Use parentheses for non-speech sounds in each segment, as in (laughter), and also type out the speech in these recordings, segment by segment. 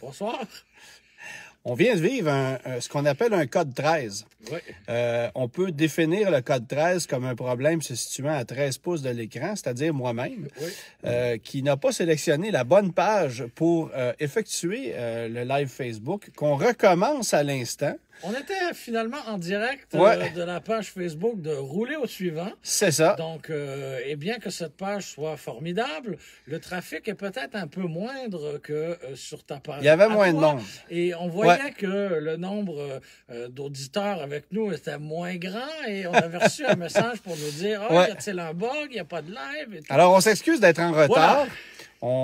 Bonsoir. On vient de vivre ce qu'on appelle un code 13. Euh, on peut définir le code 13 comme un problème se situant à 13 pouces de l'écran, c'est-à-dire moi-même, euh, qui n'a pas sélectionné la bonne page pour euh, effectuer le live Facebook qu'on recommence à l'instant. On était finalement en direct euh, de la page Facebook de Rouler au suivant. C'est ça. Donc, euh, et bien que cette page soit formidable, le trafic est peut-être un peu moindre que euh, sur ta page. Il y avait moins de monde. Et on voyait que le nombre d'auditeurs avec nous était moins grand et on avait reçu un (laughs) message pour nous dire oh, ah, il y a-t-il un bug, il n'y a pas de live. Alors, on s'excuse d'être en retard.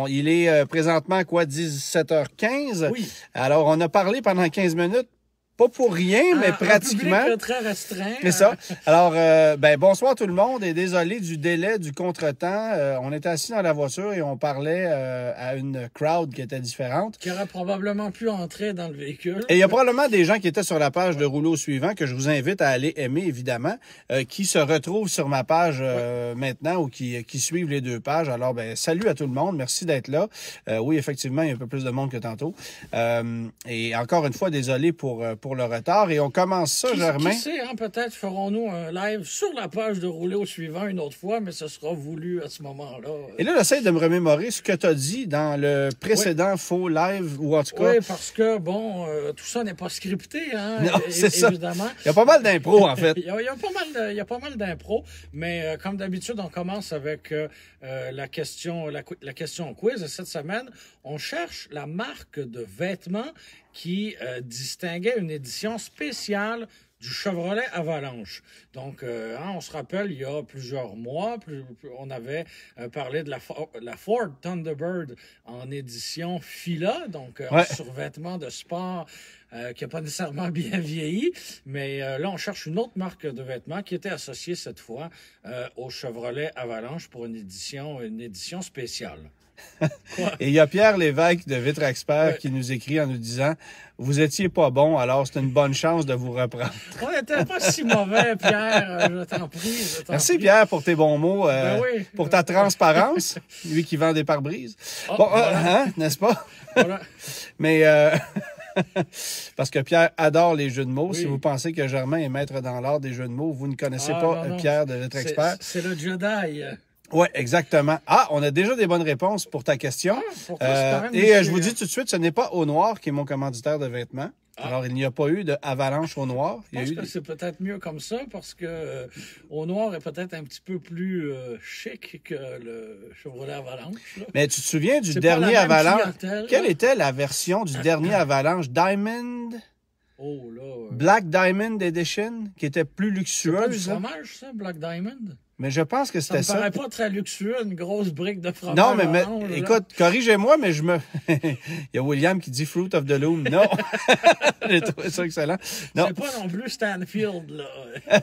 il est présentement quoi 17h15. Oui. Alors on a parlé pendant 15 minutes pas pour rien, mais ah, pratiquement. Un très restreint. C'est ça. Hein. Alors, euh, ben, bonsoir tout le monde et désolé du délai, du contretemps. Euh, on était assis dans la voiture et on parlait euh, à une crowd qui était différente. Qui aurait probablement pu entrer dans le véhicule. Et il y a probablement des gens qui étaient sur la page de rouleau suivant que je vous invite à aller aimer, évidemment, qui se retrouvent sur ma page maintenant ou qui, qui suivent les deux pages. Alors, ben, salut à tout le monde. Merci d'être là. oui, effectivement, il y a un peu plus de monde que tantôt. et encore une fois, désolé pour le retard. Et on commence ça, Germain. Qui sait, hein, peut-être ferons-nous un live sur la page de rouler au suivant une autre fois, mais ce sera voulu à ce moment-là. Et là, j'essaie de me remémorer ce que tu as dit dans le précédent faux live ou en tout Oui, parce que, bon, euh, tout ça n'est pas scripté, hein, (laughs) non, c'est Ça. Il y a pas mal d'impro, en fait. il, y a, pas mal, d'impro, mais euh, comme d'habitude, on commence avec euh, la, question, la, la question quiz. Cette semaine, on cherche la marque de vêtements qui euh, distinguait une édition spéciale du Chevrolet Avalanche. Donc, euh, hein, on se rappelle, il y a plusieurs mois, on avait euh, parlé de la, Ford Thunderbird en édition fila, donc sur vêtements de sport qui n'a pas nécessairement (laughs) bien vieilli. Mais là, on cherche une autre marque de vêtements qui était associée cette fois au Chevrolet Avalanche pour une édition, une édition spéciale. Et il y a Pierre Lévesque de Vitre Expert qui nous écrit en nous disant Vous étiez pas bon, alors c'est une bonne chance de vous reprendre. On n'était pas si mauvais, Pierre, euh, je t'en prie. Merci, Pierre, pour tes bons mots, euh, ben pour ta transparence, lui qui vend des pare-brises. Oh, euh, hein, n'est-ce pas (laughs) Mais. (laughs) Parce que Pierre adore les jeux de mots. Si vous pensez que Germain est maître dans l'art des jeux de mots, vous ne connaissez ah, pas Pierre de Vitrexpert. expert. C'est le Jedi. Oui, exactement. Ah, on a déjà des bonnes réponses pour ta question. Ah, euh, et euh, je vous dis hein. tout de suite, ce n'est pas Au Noir qui est mon commanditaire de vêtements. Ah. Alors, il n'y a pas eu d'Avalanche au noir. je pense que c'est peut-être mieux comme ça parce que euh, au noir est peut-être un petit peu plus chic que le Chevrolet Avalanche. Mais tu te souviens du dernier Avalanche? Quelle était la version du dernier (coughs) Avalanche? Diamond? Oh, Black Diamond Edition, qui était plus luxueuse. C'est ça, Black Diamond? Mais je pense que c'était ça. Ça paraît pas très luxueux, une grosse brique de fromage. Non, mais, écoute, corrigez-moi, mais je me. (laughs) Il y a William qui dit Fruit of the Loom. Non. (laughs) J'ai trouvé ça excellent. C'est pas non plus Stanfield, là.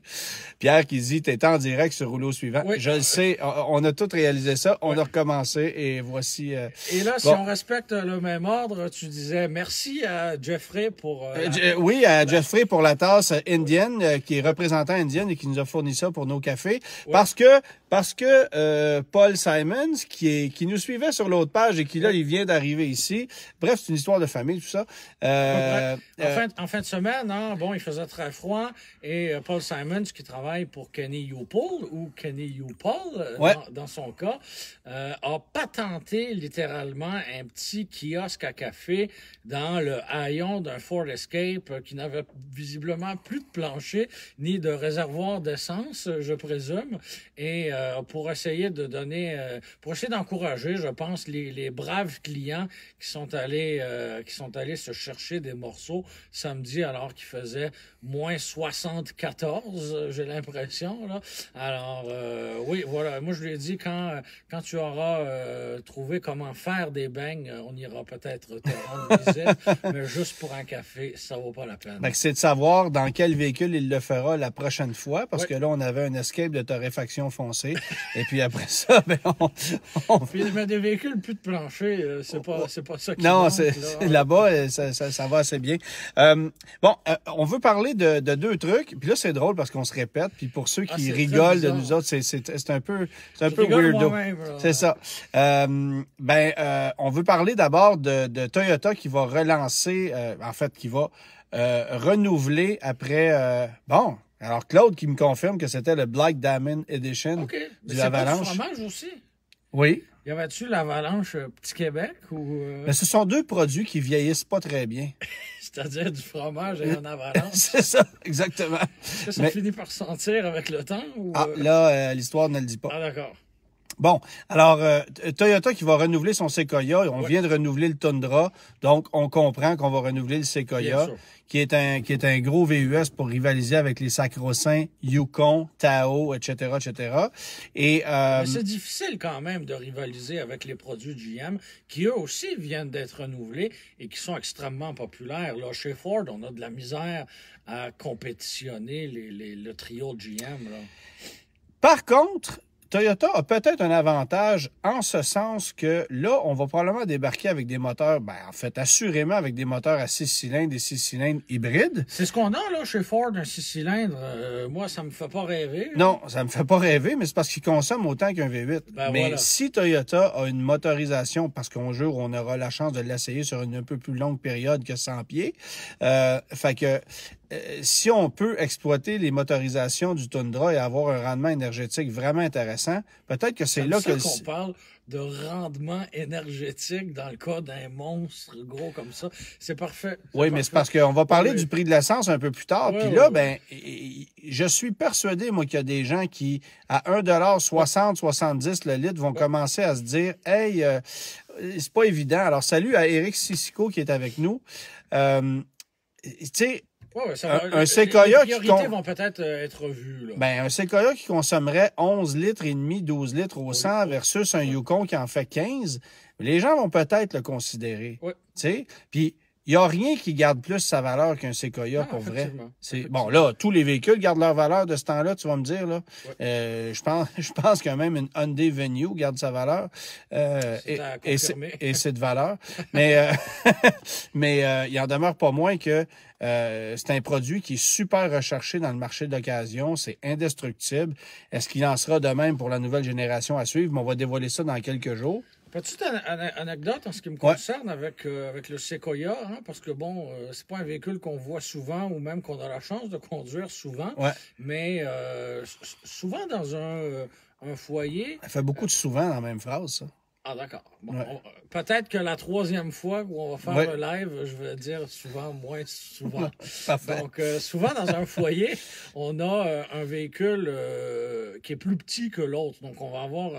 (laughs) Pierre qui dit T'es en direct sur rouleau suivant. Je le sais. On a tout réalisé ça. On a recommencé et voici. Euh, et là, si on respecte le même ordre, tu disais merci à Jeffrey pour. Euh, euh, oui, à Jeffrey pour la tasse indienne, qui est représentant indienne et qui nous a fourni ça pour nos cafés. Parce que parce que euh, Paul Simons, qui, est, qui nous suivait sur l'autre page et qui là, il vient d'arriver ici. Bref, c'est une histoire de famille, tout ça. Euh, euh, en, fin, de semaine, hein, bon, il faisait très froid et Paul Simons, qui travaille pour Kenny Paul ou Kenny Youpol Paul dans, son cas, a patenté littéralement un petit kiosque à café dans le haillon d'un Ford Escape qui n'avait visiblement plus de plancher ni de réservoir d'essence je présume, et euh, pour essayer de donner, euh, pour essayer d'encourager, je pense, les, braves clients qui sont allés, euh, qui sont allés se chercher des morceaux samedi alors qu'il faisait moins 74, j'ai l'impression. Alors oui, voilà. Moi, je lui ai dit quand quand tu auras trouvé comment faire des beignes, on ira peut-être te rendre (laughs) visite, mais juste pour un café, ça vaut pas la peine. c'est de savoir dans quel véhicule il le fera la prochaine fois, parce que là, on a avait un escape de torréfaction foncée. et puis après ça, (laughs) ben, on, on... Puis, des véhicules, plus de plancher, euh, c'est pas, c'est pas ça qui Non, (laughs) là-bas, euh, ça, ça, ça, va assez bien. Euh, bon, euh, on veut parler de, de, deux trucs. Puis là, c'est drôle parce qu'on se répète. Puis pour ceux ah, qui rigolent de nous autres, c'est un peu, un peu weirdo. C'est ça. Euh, ben, on veut parler d'abord de, de, Toyota qui va relancer, en fait, qui va renouveler après, bon, alors, Claude qui me confirme que c'était le Black Diamond Edition okay. du Avalanche. Pas du fromage aussi? Oui. Y avait-tu l'Avalanche euh, Petit Québec ou. Mais euh? ben, ce sont deux produits qui vieillissent pas très bien. (laughs) C'est-à-dire du fromage et un avalanche. (laughs) c'est ça, exactement. Est-ce que ça finit par sentir avec le temps ou. Ah, euh? là, l'histoire ne le dit pas. Ah, d'accord. Bon, alors euh, euh, Toyota qui va renouveler son Sequoia, on vient de renouveler le Tundra, donc on comprend qu'on va renouveler le Sequoia, qui est un qui est un gros VUS pour rivaliser avec les sacro-saints Yukon, Tao, etc., etc. Et euh, c'est difficile quand même de rivaliser avec les produits GM, qui eux aussi viennent d'être renouvelés et qui sont extrêmement populaires. Là, chez Ford, on a de la misère à compétitionner le trio GM. Par contre, Toyota a peut-être un avantage en ce sens que là, on va probablement débarquer avec des moteurs, ben, en fait, assurément avec des moteurs à 6 cylindres et 6 cylindres hybrides. C'est ce qu'on a là chez Ford, un 6 cylindres. Euh, moi, ça me fait pas rêver. Non, ça me fait pas rêver, mais c'est parce qu'il consomme autant qu'un V8. Ben, mais si Toyota a une motorisation, parce qu'on jure, on aura la chance de l'essayer sur une un peu plus longue période que 100 pieds, euh, fait que euh, si on peut exploiter les motorisations du Tundra et avoir un rendement énergétique vraiment intéressant, peut-être que c'est là ça qu'on parle de rendement énergétique dans le cas d'un monstre gros comme ça. C'est parfait. Oui, mais c'est parce qu'on va parler du prix de l'essence un peu plus tard. Puis là, ben, je suis persuadé, moi, qu'il y a des gens qui, à 1,60$, 70 le litre, vont commencer à se dire, hey, euh, c'est pas évident. Alors, salut à Eric Sissico qui est avec nous. Euh, tu sais, ça un, un les priorités qui vont peut-être euh, être revues. Là. Ben, un Sequoia qui consommerait 11 litres et demi, 12 litres au 100 versus un Yukon qui en fait 15, les gens vont peut-être le considérer. Oui. Puis il n'y a rien qui garde plus sa valeur qu'un Sequoia pour vrai. C'est bon là, tous les véhicules gardent leur valeur de ce temps-là, tu vas me dire là. Euh, je pense, (laughs) je pense que même une Hyundai Venue garde sa valeur euh, et, c'est valeur. mais euh, (laughs) mais il en demeure pas moins que c'est un produit qui est super recherché dans le marché d'occasion, c'est indestructible. Est-ce qu'il en sera de même pour la nouvelle génération à suivre on va dévoiler ça dans quelques jours. Petite anecdote en ce qui me concerne avec, euh, avec le Sequoia, hein? parce que bon, euh, c'est pas un véhicule qu'on voit souvent ou même qu'on a la chance de conduire souvent, mais euh, souvent dans un, un foyer. Ça fait beaucoup de souvent dans la même phrase, ça. Ah, d'accord. Peut-être que la troisième fois où on va faire le live, je vais dire souvent, moins souvent. (laughs) Donc, euh, souvent, dans un foyer, on a euh, un véhicule euh, qui est plus petit que l'autre. Donc, on va avoir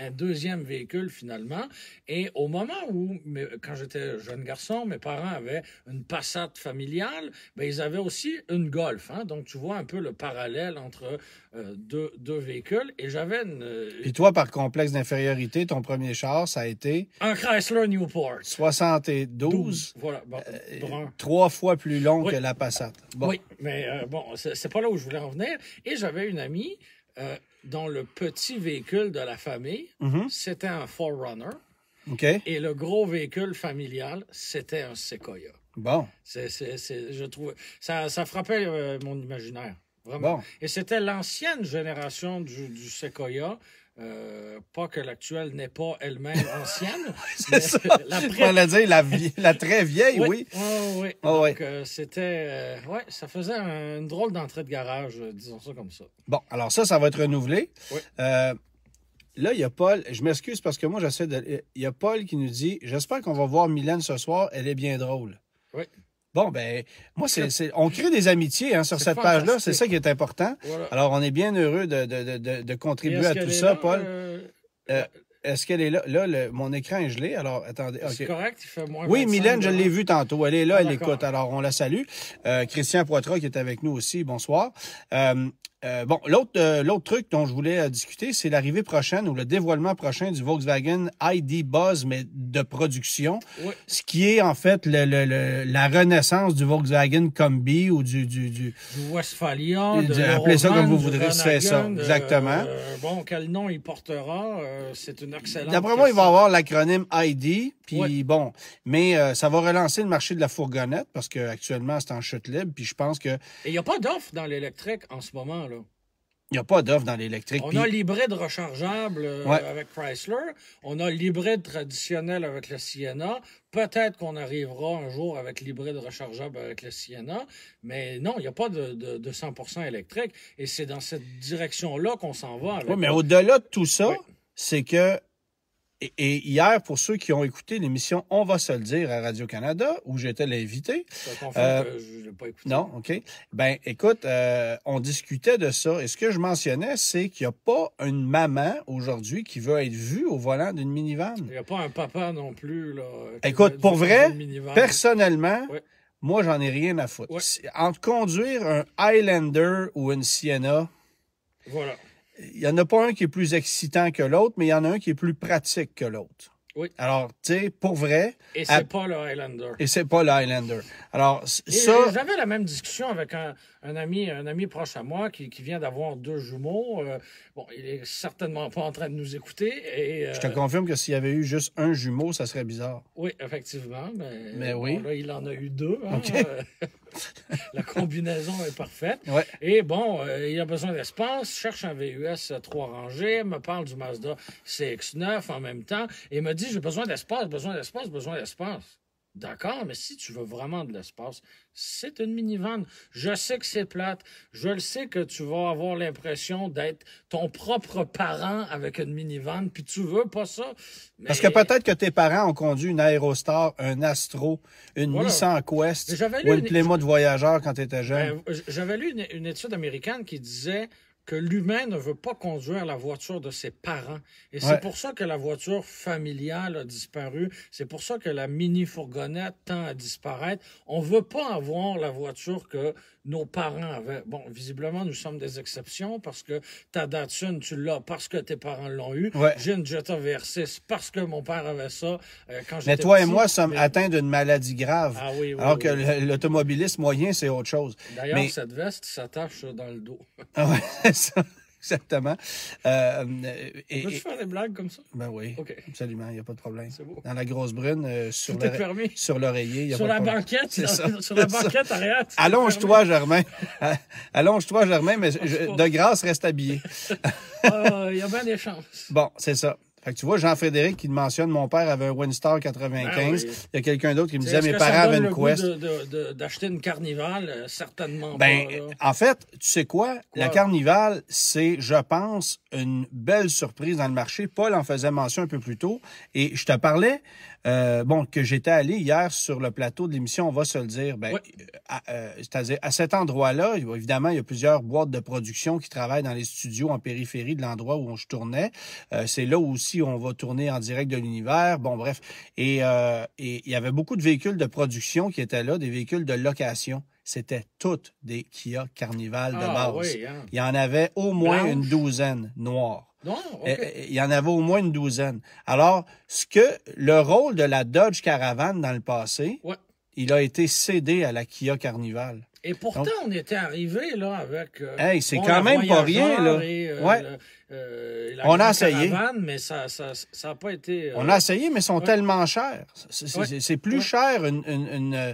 un, deuxième véhicule, finalement. Et au moment où, mais, quand j'étais jeune garçon, mes parents avaient une Passat familiale, ben, ils avaient aussi une Golf. Hein. Donc, tu vois un peu le parallèle entre euh, de, véhicules et j'avais une. Puis euh, toi, par complexe d'infériorité, ton premier char, ça a été. Un Chrysler Newport. 72. voilà, euh, Trois fois plus long que la Passat. Oui, mais bon, c'est pas là où je voulais en venir. Et j'avais une amie dont le petit véhicule de la famille, mhm. c'était un Forerunner. OK. Et le gros véhicule familial, c'était un Sequoia. Bon. je trouve, ça frappait mon imaginaire. Bon. Et c'était l'ancienne génération du, Sequoia. Euh, pas que l'actuelle n'est pas elle-même (laughs) ancienne. c'est ça. (laughs) La pré... dire, la, la, très vieille, oui. Oui, ah, Donc, euh, c'était... Euh, ça faisait un, une drôle d'entrée de garage, disons ça comme ça. Bon, alors ça, ça va être renouvelé. Oui. là, il y a Paul... Je m'excuse parce que moi, j'essaie de... Il y a Paul qui nous dit « J'espère qu'on va voir Mylène ce soir. Elle est bien drôle. » Oui. Bon, ben, moi, c'est, on crée des amitiés hein, sur cette page-là. C'est ça qui est important. Alors, on est bien heureux de, contribuer à tout ça, Paul. Euh, euh, est-ce qu'elle est là? Là, mon écran est gelé. Alors, attendez. C'est correct, il fait moins Oui, Mylène, je l'ai vue tantôt. Elle est là, ah, elle écoute. Alors, on la salue. Euh, Christian Poitras, qui est avec nous aussi, bonsoir. Euh, euh, bon, l'autre, euh, l'autre truc dont je voulais euh, discuter, c'est l'arrivée prochaine ou le dévoilement prochain du Volkswagen ID Buzz, mais de production. Oui. Ce qui est en fait le, la renaissance du Volkswagen Combi ou du. Du, du, appelez ça comme vous voudrez, c'est ça. Exactement. bon, quel nom il portera, c'est une excellente. D'après moi, il va avoir l'acronyme ID, puis bon. Mais ça va relancer le marché de la fourgonnette parce qu'actuellement, c'est en chute libre, puis je pense que. Et il n'y a pas d'offre dans l'électrique en ce moment. Il n'y a pas d'offre dans l'électrique. On a l'hybride rechargeable euh, avec Chrysler. On a l'hybride traditionnel avec le Sienna. Peut-être qu'on arrivera un jour avec l'hybride rechargeable avec le Sienna. Mais non, il n'y a pas de, 100 électrique. Et c'est dans cette direction-là qu'on s'en va. Oui, mais au-delà de tout ça, c'est que et, hier, pour ceux qui ont écouté l'émission On va se le dire à Radio-Canada, où j'étais l'invité. Euh, pas écouté. Non, OK. Ben, écoute, euh, on discutait de ça. Et ce que je mentionnais, c'est qu'il n'y a pas une maman aujourd'hui qui veut être vue au volant d'une minivan. Il n'y a pas un papa non plus. Là, écoute, pour vrai, personnellement, moi, j'en ai rien à foutre. Entre conduire un Highlander ou une Sienna, voilà il n'y en a pas un qui est plus excitant que l'autre, mais il y en a un qui est plus pratique que l'autre. Oui. Alors, tu sais, pour vrai. Et c'est pas le Highlander. Et c'est pas le Highlander. Alors, ça. Euh, j'avais la même discussion avec un, un ami, un ami proche à moi qui, vient d'avoir deux jumeaux. Euh, bon, il est certainement pas en train de nous écouter. Et, euh, Je te confirme que s'il y avait eu juste un jumeau, ça serait bizarre. Oui, effectivement. Mais, oui. là, il en a eu deux. Hein, euh, (laughs) la combinaison est parfaite. Et bon, il a besoin d'espace, cherche un VUS à trois rangées, me parle du Mazda CX9 en même temps et me dit j'ai besoin d'espace, besoin d'espace, besoin d'espace. D'accord, mais si tu veux vraiment de l'espace, c'est une minivan. Je sais que c'est plate. Je le sais que tu vas avoir l'impression d'être ton propre parent avec une minivan, puis tu veux pas ça. Parce que peut-être que tes parents ont conduit une Aerostar, un Astro, une Miss Nissan Quest ou une, voyageur quand tu étais jeune. Ben, j'avais lu une étude américaine qui disait que l'humain ne veut pas conduire la voiture de ses parents. Et c'est pour ça que la voiture familiale a disparu. C'est pour ça que la mini-fourgonnette tend à disparaître. On ne veut pas avoir la voiture que nos parents avaient. Bon, visiblement, nous sommes des exceptions parce que ta Datsun, tu l'as parce que tes parents l'ont eu. J'ai une Jetta vr parce que mon père avait ça euh, quand j'étais Mais toi et moi sommes atteints d'une maladie grave. Ah alors que l'automobiliste moyen, c'est autre chose. D'ailleurs, cette veste s'attache dans le dos. Ah ouais. (laughs) ça. (laughs) Exactement. Euh, Peux-tu faire des blagues comme ça? Ben oui. Absolument, il n'y a pas de problème. C'est beau. Dans la grosse brune, euh, sur, l'oreiller, sur l'oreiller. (laughs) Sur la banquette, c'est Sur la banquette arrière. Allonge-toi, Germain. (laughs) Allonge-toi, Germain, mais de grâce, reste habillé. Il ah, y a bien des chances. Bon, c'est ça. Fait tu vois, Jean-Frédéric qui mentionne mon père avait un Winstar 95. Ah Il y a quelqu'un d'autre qui me disait mes parents avaient une Quest. D'acheter une Carnival? Euh, certainement ben, pas, En fait, tu sais quoi? quoi? La Carnival, c'est, je pense, une belle surprise dans le marché. Paul en faisait mention un peu plus tôt. Et je te parlais euh, bon, que j'étais allé hier sur le plateau de l'émission, on va se le dire. Ben, euh, euh, C'est-à-dire, à cet endroit-là, évidemment, il y a plusieurs boîtes de production qui travaillent dans les studios en périphérie de l'endroit où on tournais. tournait. C'est là aussi où on va tourner en direct de l'univers. Bon, bref. Et, et il y avait beaucoup de véhicules de production qui étaient là, des véhicules de location c'était toutes des Kia Carnival de ah base. Hein. Il y en avait au moins une douzaine noires. Non, eh, eh, Il y en avait au moins une douzaine. Alors, ce que le rôle de la Dodge Caravan dans le passé, il a été cédé à la Kia Carnival. Et pourtant, on était arrivé là avec. Euh, hey, c'est quand même pas rien là. Euh, euh, on a essayé. mais ça, pas été. On a essayé, mais ils sont tellement chers. C'est plus cher une, une,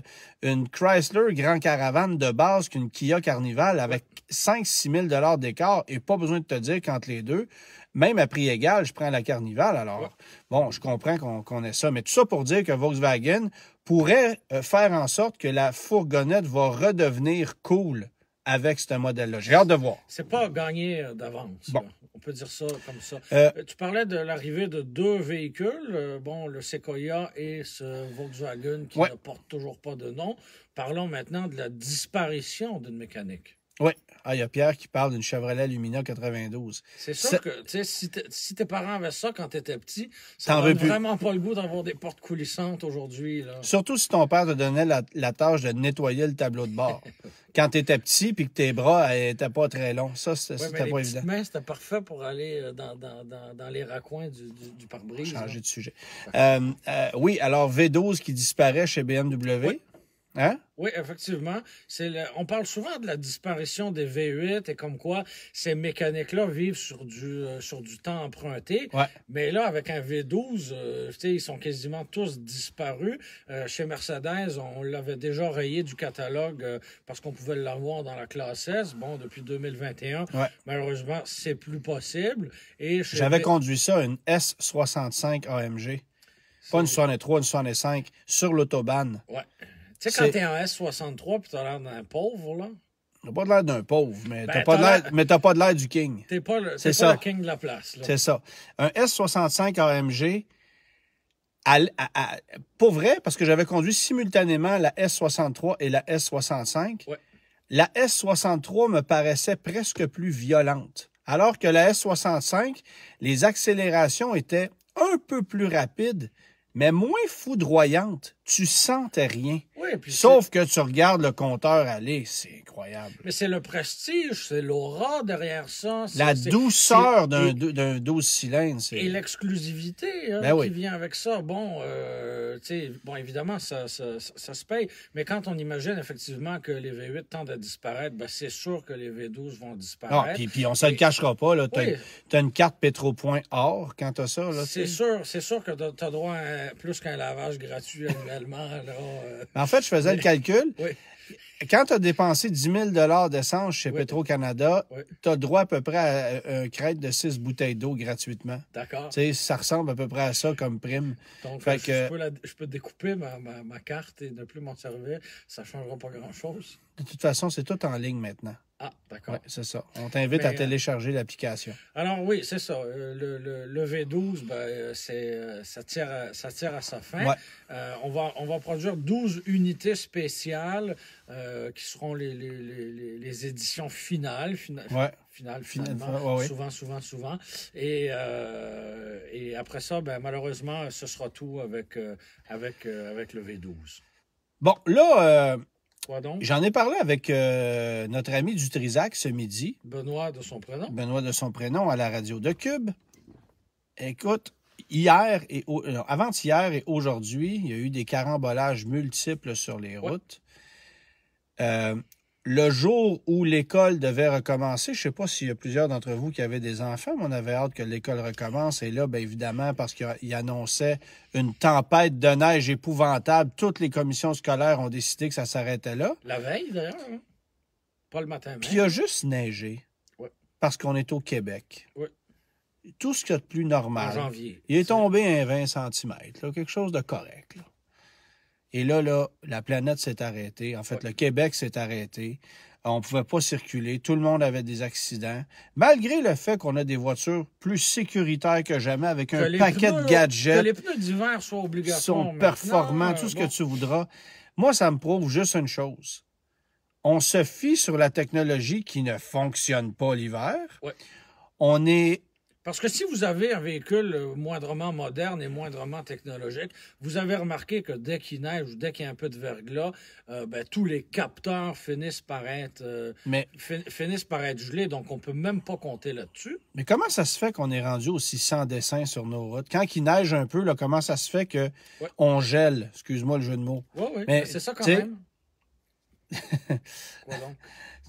une, Chrysler Grand Caravane de base qu'une Kia Carnival avec 5-6 000 d'écart et pas besoin de te dire qu'entre les deux, même à prix égal, je prends la Carnival. Alors, bon, je comprends qu'on ait ça. Mais tout ça pour dire que Volkswagen pourrait euh, faire en sorte que la fourgonnette va redevenir cool avec ce modèle-là. J'ai hâte de voir. C'est pas gagner d'avance. Bon. On peut dire ça comme ça. Euh, euh, tu parlais de l'arrivée de deux véhicules, bon, le Sequoia et ce Volkswagen qui porte toujours pas de nom. Parlons maintenant de la disparition d'une mécanique. Oui. Ah, il y a Pierre qui parle d'une Chevrolet Lumina 92. C'est sûr que, tu sais, si, tes parents avaient ça quand t'étais petit, ça n'aurait vraiment pas le goût d'avoir des portes coulissantes aujourd'hui. Surtout si ton père te donnait la, tâche de nettoyer le tableau de bord. (laughs) quand t'étais petit puis que tes bras n'étaient euh, pas très longs. Ça, c'était pas évident. Mais c'était parfait pour aller euh, dans, dans, dans, les raccoins du, du, du pare-brise. Changer de sujet. Euh, oui, alors V12 qui disparaît chez BMW. Oui. Hein? Oui, effectivement. Le... on parle souvent de la disparition des V8 et comme quoi ces mécaniques-là vivent sur du, euh, sur du temps emprunté. Mais là, avec un V12, euh, ils sont quasiment tous disparus. Euh, chez Mercedes, on l'avait déjà rayé du catalogue parce qu'on pouvait l'avoir dans la classe S. Bon, depuis 2021, ouais. malheureusement, c'est plus possible. Et J'avais conduit ça, une S65 AMG. Pas une 63, une 65, sur l'autobahn. Ouais. Tu sais, quand t'es en S63 tu t'as l'air d'un pauvre, là. T'as pas l'air d'un pauvre, mais tu ben, t'as pas l'air du king. Tu pas, pas le king de la place. C'est ça. Un S65 AMG, pour vrai, parce que j'avais conduit simultanément la S63 et la S65, ouais. la S63 me paraissait presque plus violente. Alors que la S65, les accélérations étaient un peu plus rapides, mais moins foudroyantes tu sentais rien. Sauf que tu regardes le compteur aller, c'est incroyable. Mais c'est le prestige, c'est l'aura derrière ça. La douceur d'un 12 cylindres. Et l'exclusivité hein, ben qui vient avec ça. Bon, euh, bon évidemment, ça, se paye. Mais quand on imagine effectivement que les V8 tendent à disparaître, ben c'est sûr que les V12 vont disparaître. Et puis, on ne se le cachera pas. Tu as, une carte pétropoint or quand tu as ça. C'est sûr, sûr que tu as droit à plus qu'un lavage gratuit. Euh, en fait, je faisais le calcul. Oui. Quand tu as dépensé 10 000 d'essence chez Petro-Canada, tu as droit à peu près à euh, un crédit de 6 bouteilles d'eau gratuitement. D'accord. Ça ressemble à peu près à ça comme prime. Donc, euh, je, peux découper ma, ma carte et ne plus m'en servir. Ça ne changera pas grand-chose. De toute façon, c'est tout en ligne maintenant. Ah, d'accord. c'est ça. On t'invite à euh, télécharger l'application. Alors oui, c'est ça. Euh, le, le, V12, ben, euh, c'est, ça, tire à, ça tire à sa fin. on, va, on va produire 12 unités spéciales qui seront les, les, éditions finales. Fina, ouais. finalement, souvent, souvent, souvent. Et, et après ça, ben, malheureusement, ce sera tout avec, avec, avec le V12. Bon, là, J'en ai parlé avec euh, notre ami du Trisac ce midi. Benoît de son prénom. Benoît de son prénom à la radio de Cube. Écoute, hier et euh, avant-hier et aujourd'hui, il y a eu des carambolages multiples sur les routes. Euh, le jour où l'école devait recommencer, je ne sais pas s'il y a plusieurs d'entre vous qui avaient des enfants, mais on avait hâte que l'école recommence. Et là, bien évidemment, parce qu'il annonçait une tempête de neige épouvantable, toutes les commissions scolaires ont décidé que ça s'arrêtait là. La veille, d'ailleurs. Hein? Pas le matin. Même. Puis il a juste neigé. Parce qu'on est au Québec. Oui. Tout ce qu'il y a de plus normal. En janvier. Il est tombé un 20 cm, quelque chose de correct. Et là, là, la planète s'est arrêtée. En fait, le Québec s'est arrêté. Euh, on ne pouvait pas circuler. Tout le monde avait des accidents. Malgré le fait qu'on a des voitures plus sécuritaires que jamais avec un paquet de gadgets. qui les sont performants, euh, tout ce que tu voudras. Moi, ça me prouve juste une chose. On se fie sur la technologie qui ne fonctionne pas l'hiver. On est parce que si vous avez un véhicule moindrement moderne et moindrement technologique, vous avez remarqué que dès qu'il neige ou dès qu'il y a un peu de verglas, euh, ben, tous les capteurs finissent par être euh, finissent par être gelés, donc on peut même pas compter là-dessus. Mais comment ça se fait qu'on est rendu aussi sans dessin sur nos routes Quand il neige un peu, comment ça se fait que on gèle Excuse-moi le jeu de mots. Oui, oui, mais, c'est ça quand même. (laughs)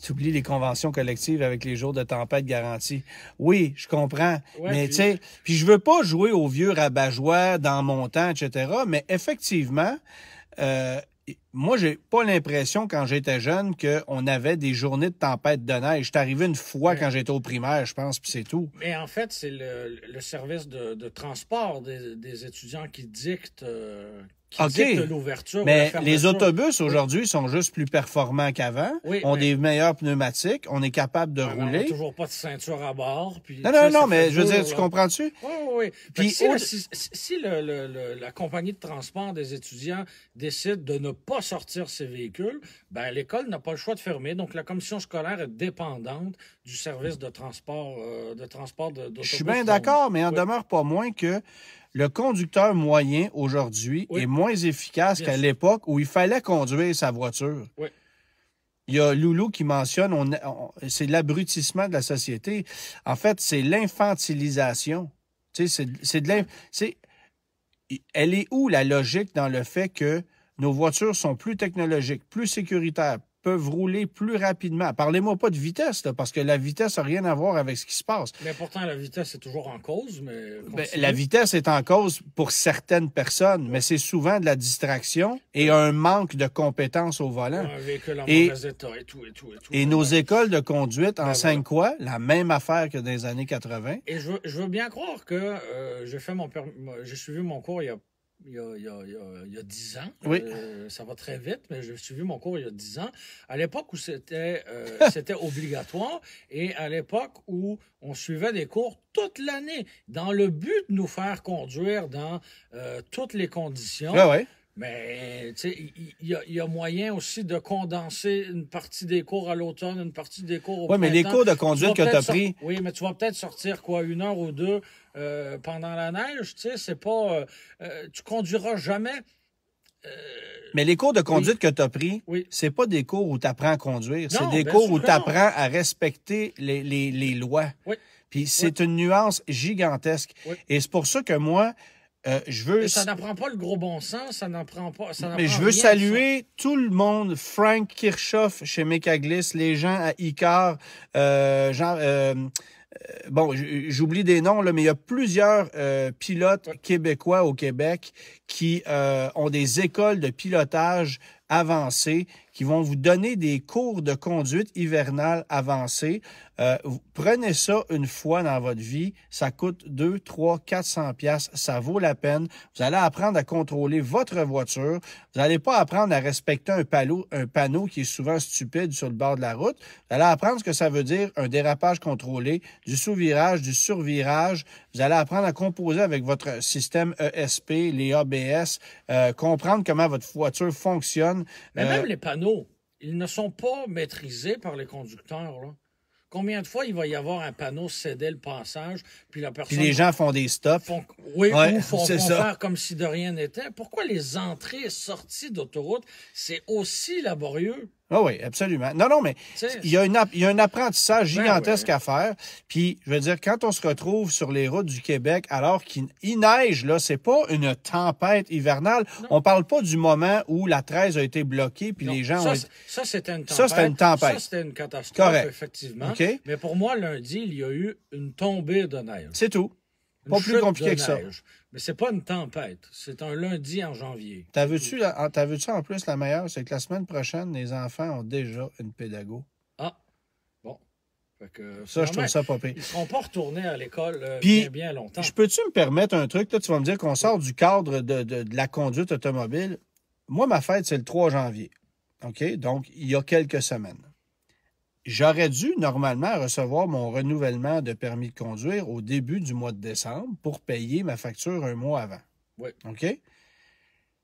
tu les conventions collectives avec les jours de tempête garantis. Oui, je comprends. mais tu sais, puis je veux pas jouer au vieux rabat-joie dans mon temps, etc. Mais effectivement, euh, moi, j'ai pas l'impression quand j'étais jeune qu'on avait des journées de tempête de neige. J'étais arrivé une fois quand j'étais au primaire, je pense, puis c'est tout. Mais en fait, c'est le, service de, transport des, étudiants qui dictent... Euh, OK, Mais les autobus aujourd'hui sont juste plus performants qu'avant. Oui, ont des meilleurs pneumatiques. On est capable de ah, rouler. On toujours pas de ceinture à bord. non, non, non, mais je veux dire, tu comprends-tu? Oui, oui, oui. Puis, si, la compagnie de transport des étudiants décide de ne pas sortir ses véhicules, ben, l'école n'a pas le choix de fermer. Donc, la commission scolaire est dépendante du service de transport euh, de transport d'autobus. Je suis bien d'accord, mais on demeure pas moins que le conducteur moyen aujourd'hui est moins efficace qu'à l'époque où il fallait conduire sa voiture. Il y a Loulou qui mentionne, on, c'est l'abrutissement de la société. En fait, c'est l'infantilisation. c'est de l'infantilisation. Elle est où la logique dans le fait que nos voitures sont plus technologiques, plus sécuritaires, peuvent rouler plus rapidement. Parlez-moi pas de vitesse, parce que la vitesse n'a rien à voir avec ce qui se passe. Mais pourtant, la vitesse est toujours en cause. Ben, la vitesse est en cause pour certaines personnes, mais c'est souvent de la distraction et un manque de compétences au volant. Un véhicule en et, état et tout, et nos écoles de conduite enseignent quoi? La même affaire que dans les années 80. Et je veux, bien croire que euh, j'ai fait mon j'ai suivi mon cours il y a il y, a, dix ans. Oui. Euh, ça va très vite, mais j'ai suivi mon cours il y a dix ans. À l'époque où euh, (laughs) c'était obligatoire et à l'époque où on suivait des cours toute l'année dans le but de nous faire conduire dans euh, toutes les conditions. Mais il y, a moyen aussi de condenser une partie des cours à l'automne, une partie des cours au printemps. Oui, mais les cours de conduite que tu as pris. Oui, mais tu vas peut-être sortir quoi, une heure ou deux euh, pendant la neige, tu sais, c'est pas. Euh, euh, tu conduiras jamais. mais les cours de conduite que tu as pris, c'est pas des cours où tu apprends à conduire, c'est des cours où tu apprends à respecter les, lois. Puis c'est une nuance gigantesque. Et c'est pour ça que moi, euh, ça n'apprend pas le gros bon sens, ça n'en pas. Mais je veux saluer tout le monde. Frank Kirchhoff chez Mekaglis, les gens à Icar, euh, euh, bon, j'oublie des noms, là, mais il y a plusieurs pilotes québécois au Québec qui ont des écoles de pilotage avancées, qui vont vous donner des cours de conduite hivernale avancée. Euh, prenez ça une fois dans votre vie. Ça coûte 2, 3, 400 pièces. Ça vaut la peine. Vous allez apprendre à contrôler votre voiture. Vous n'allez pas apprendre à respecter un panneau, un panneau qui est souvent stupide sur le bord de la route. Vous allez apprendre ce que ça veut dire un dérapage contrôlé, du sous-virage, du survirage. Vous allez apprendre à composer avec votre système ESP, les ABS, euh, comprendre comment votre voiture fonctionne. Mais même euh, les panneaux, ils ne sont pas maîtrisés par les conducteurs. Là. Combien de fois il va y avoir un panneau cédé le passage, puis la personne. Puis les gens font des stops. oui, ou font, faire comme si de rien n'était. Pourquoi les entrées et sorties d'autoroute, c'est aussi laborieux? Oh oui, absolument. Non, non, mais il y, a un apprentissage ben gigantesque à faire. Puis, je veux dire, quand on se retrouve sur les routes du Québec, alors qu'il neige, là, c'est pas une tempête hivernale. On parle pas du moment où la 13 a été bloquée, puis les gens ça, ont... Ça, une tempête. Ça, c'était une tempête. Ça, c'était une catastrophe, effectivement. Mais pour moi, lundi, il y a eu une tombée de neige. C'est tout. pas plus compliqué que ça. Mais c'est pas une tempête. C'est un lundi en janvier. T'as vu-tu vu en plus la meilleure? C'est que la semaine prochaine, les enfants ont déjà une pédago. Ah, bon. Fait que, ça, je trouve ça pas pire. Ils seront pas retournés à l'école euh, bien, longtemps. Je peux-tu me permettre un truc? toi tu vas me dire qu'on sort du cadre de la conduite automobile. Moi, ma fête, c'est le 3 janvier. OK? Donc, il y a quelques semaines. J'aurais dû normalement recevoir mon renouvellement de permis de conduire au début du mois de décembre pour payer ma facture un mois avant. Oui. OK?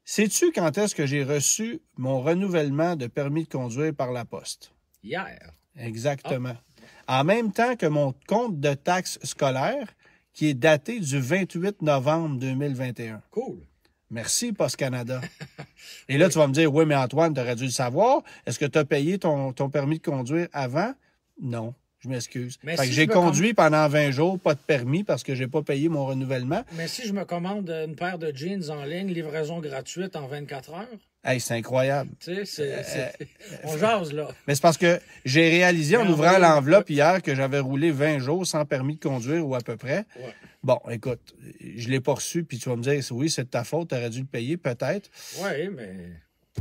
Sais-tu quand est-ce que j'ai reçu mon renouvellement de permis de conduire par la poste? Hier. Exactement. En même temps que mon compte de taxes scolaires, qui est daté du 28 novembre 2021. Cool. Merci, Post Canada. Et là, tu vas me dire, oui, mais Antoine, tu aurais dû le savoir. Est-ce que tu as payé ton, permis de conduire avant? Non. Je m'excuse. j'ai conduit pendant 20 jours, pas de permis parce que j'ai pas payé mon renouvellement. Mais si je me commande une paire de jeans en ligne, livraison gratuite en 24 heures. c'est incroyable. Euh, euh, (laughs) on jase, là. Mais c'est parce que j'ai réalisé en ouvrant l'enveloppe hier que j'avais roulé 20 jours sans permis de conduire ou à peu près. Ouais. Bon, écoute, je l'ai pas reçu, puis tu vas me dire, oui, c'est de ta faute, tu dû le payer, peut-être. Oui, mais.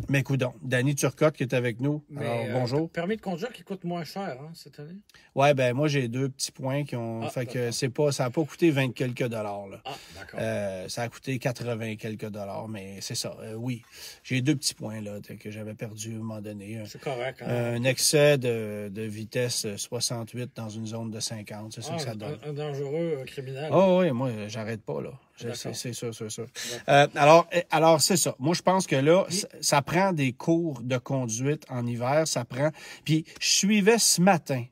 Mais coudon, Danny Turcotte qui est avec nous. Alors, euh, bonjour. Permis de conduire qui coûte moins cher hein, cette année? Oui, ben moi j'ai deux petits points qui ont. Ah, fait que c'est pas. Ça n'a pas coûté 20 quelques dollars. Là. Ah, d'accord. Euh, ça a coûté 80 quelques dollars, mais c'est ça. Euh, oui. J'ai deux petits points là, que j'avais perdu à un moment donné. C'est correct. Hein. Un excès de, vitesse 68 dans une zone de 50. C'est ça ah, que ça donne. Un, dangereux criminel. Ah oh, oui, moi j'arrête pas là c'est ça, c'est ça. Euh, alors, c'est ça. Moi, je pense que là, ça, prend des cours de conduite en hiver. Ça prend. Puis, je suivais ce matin.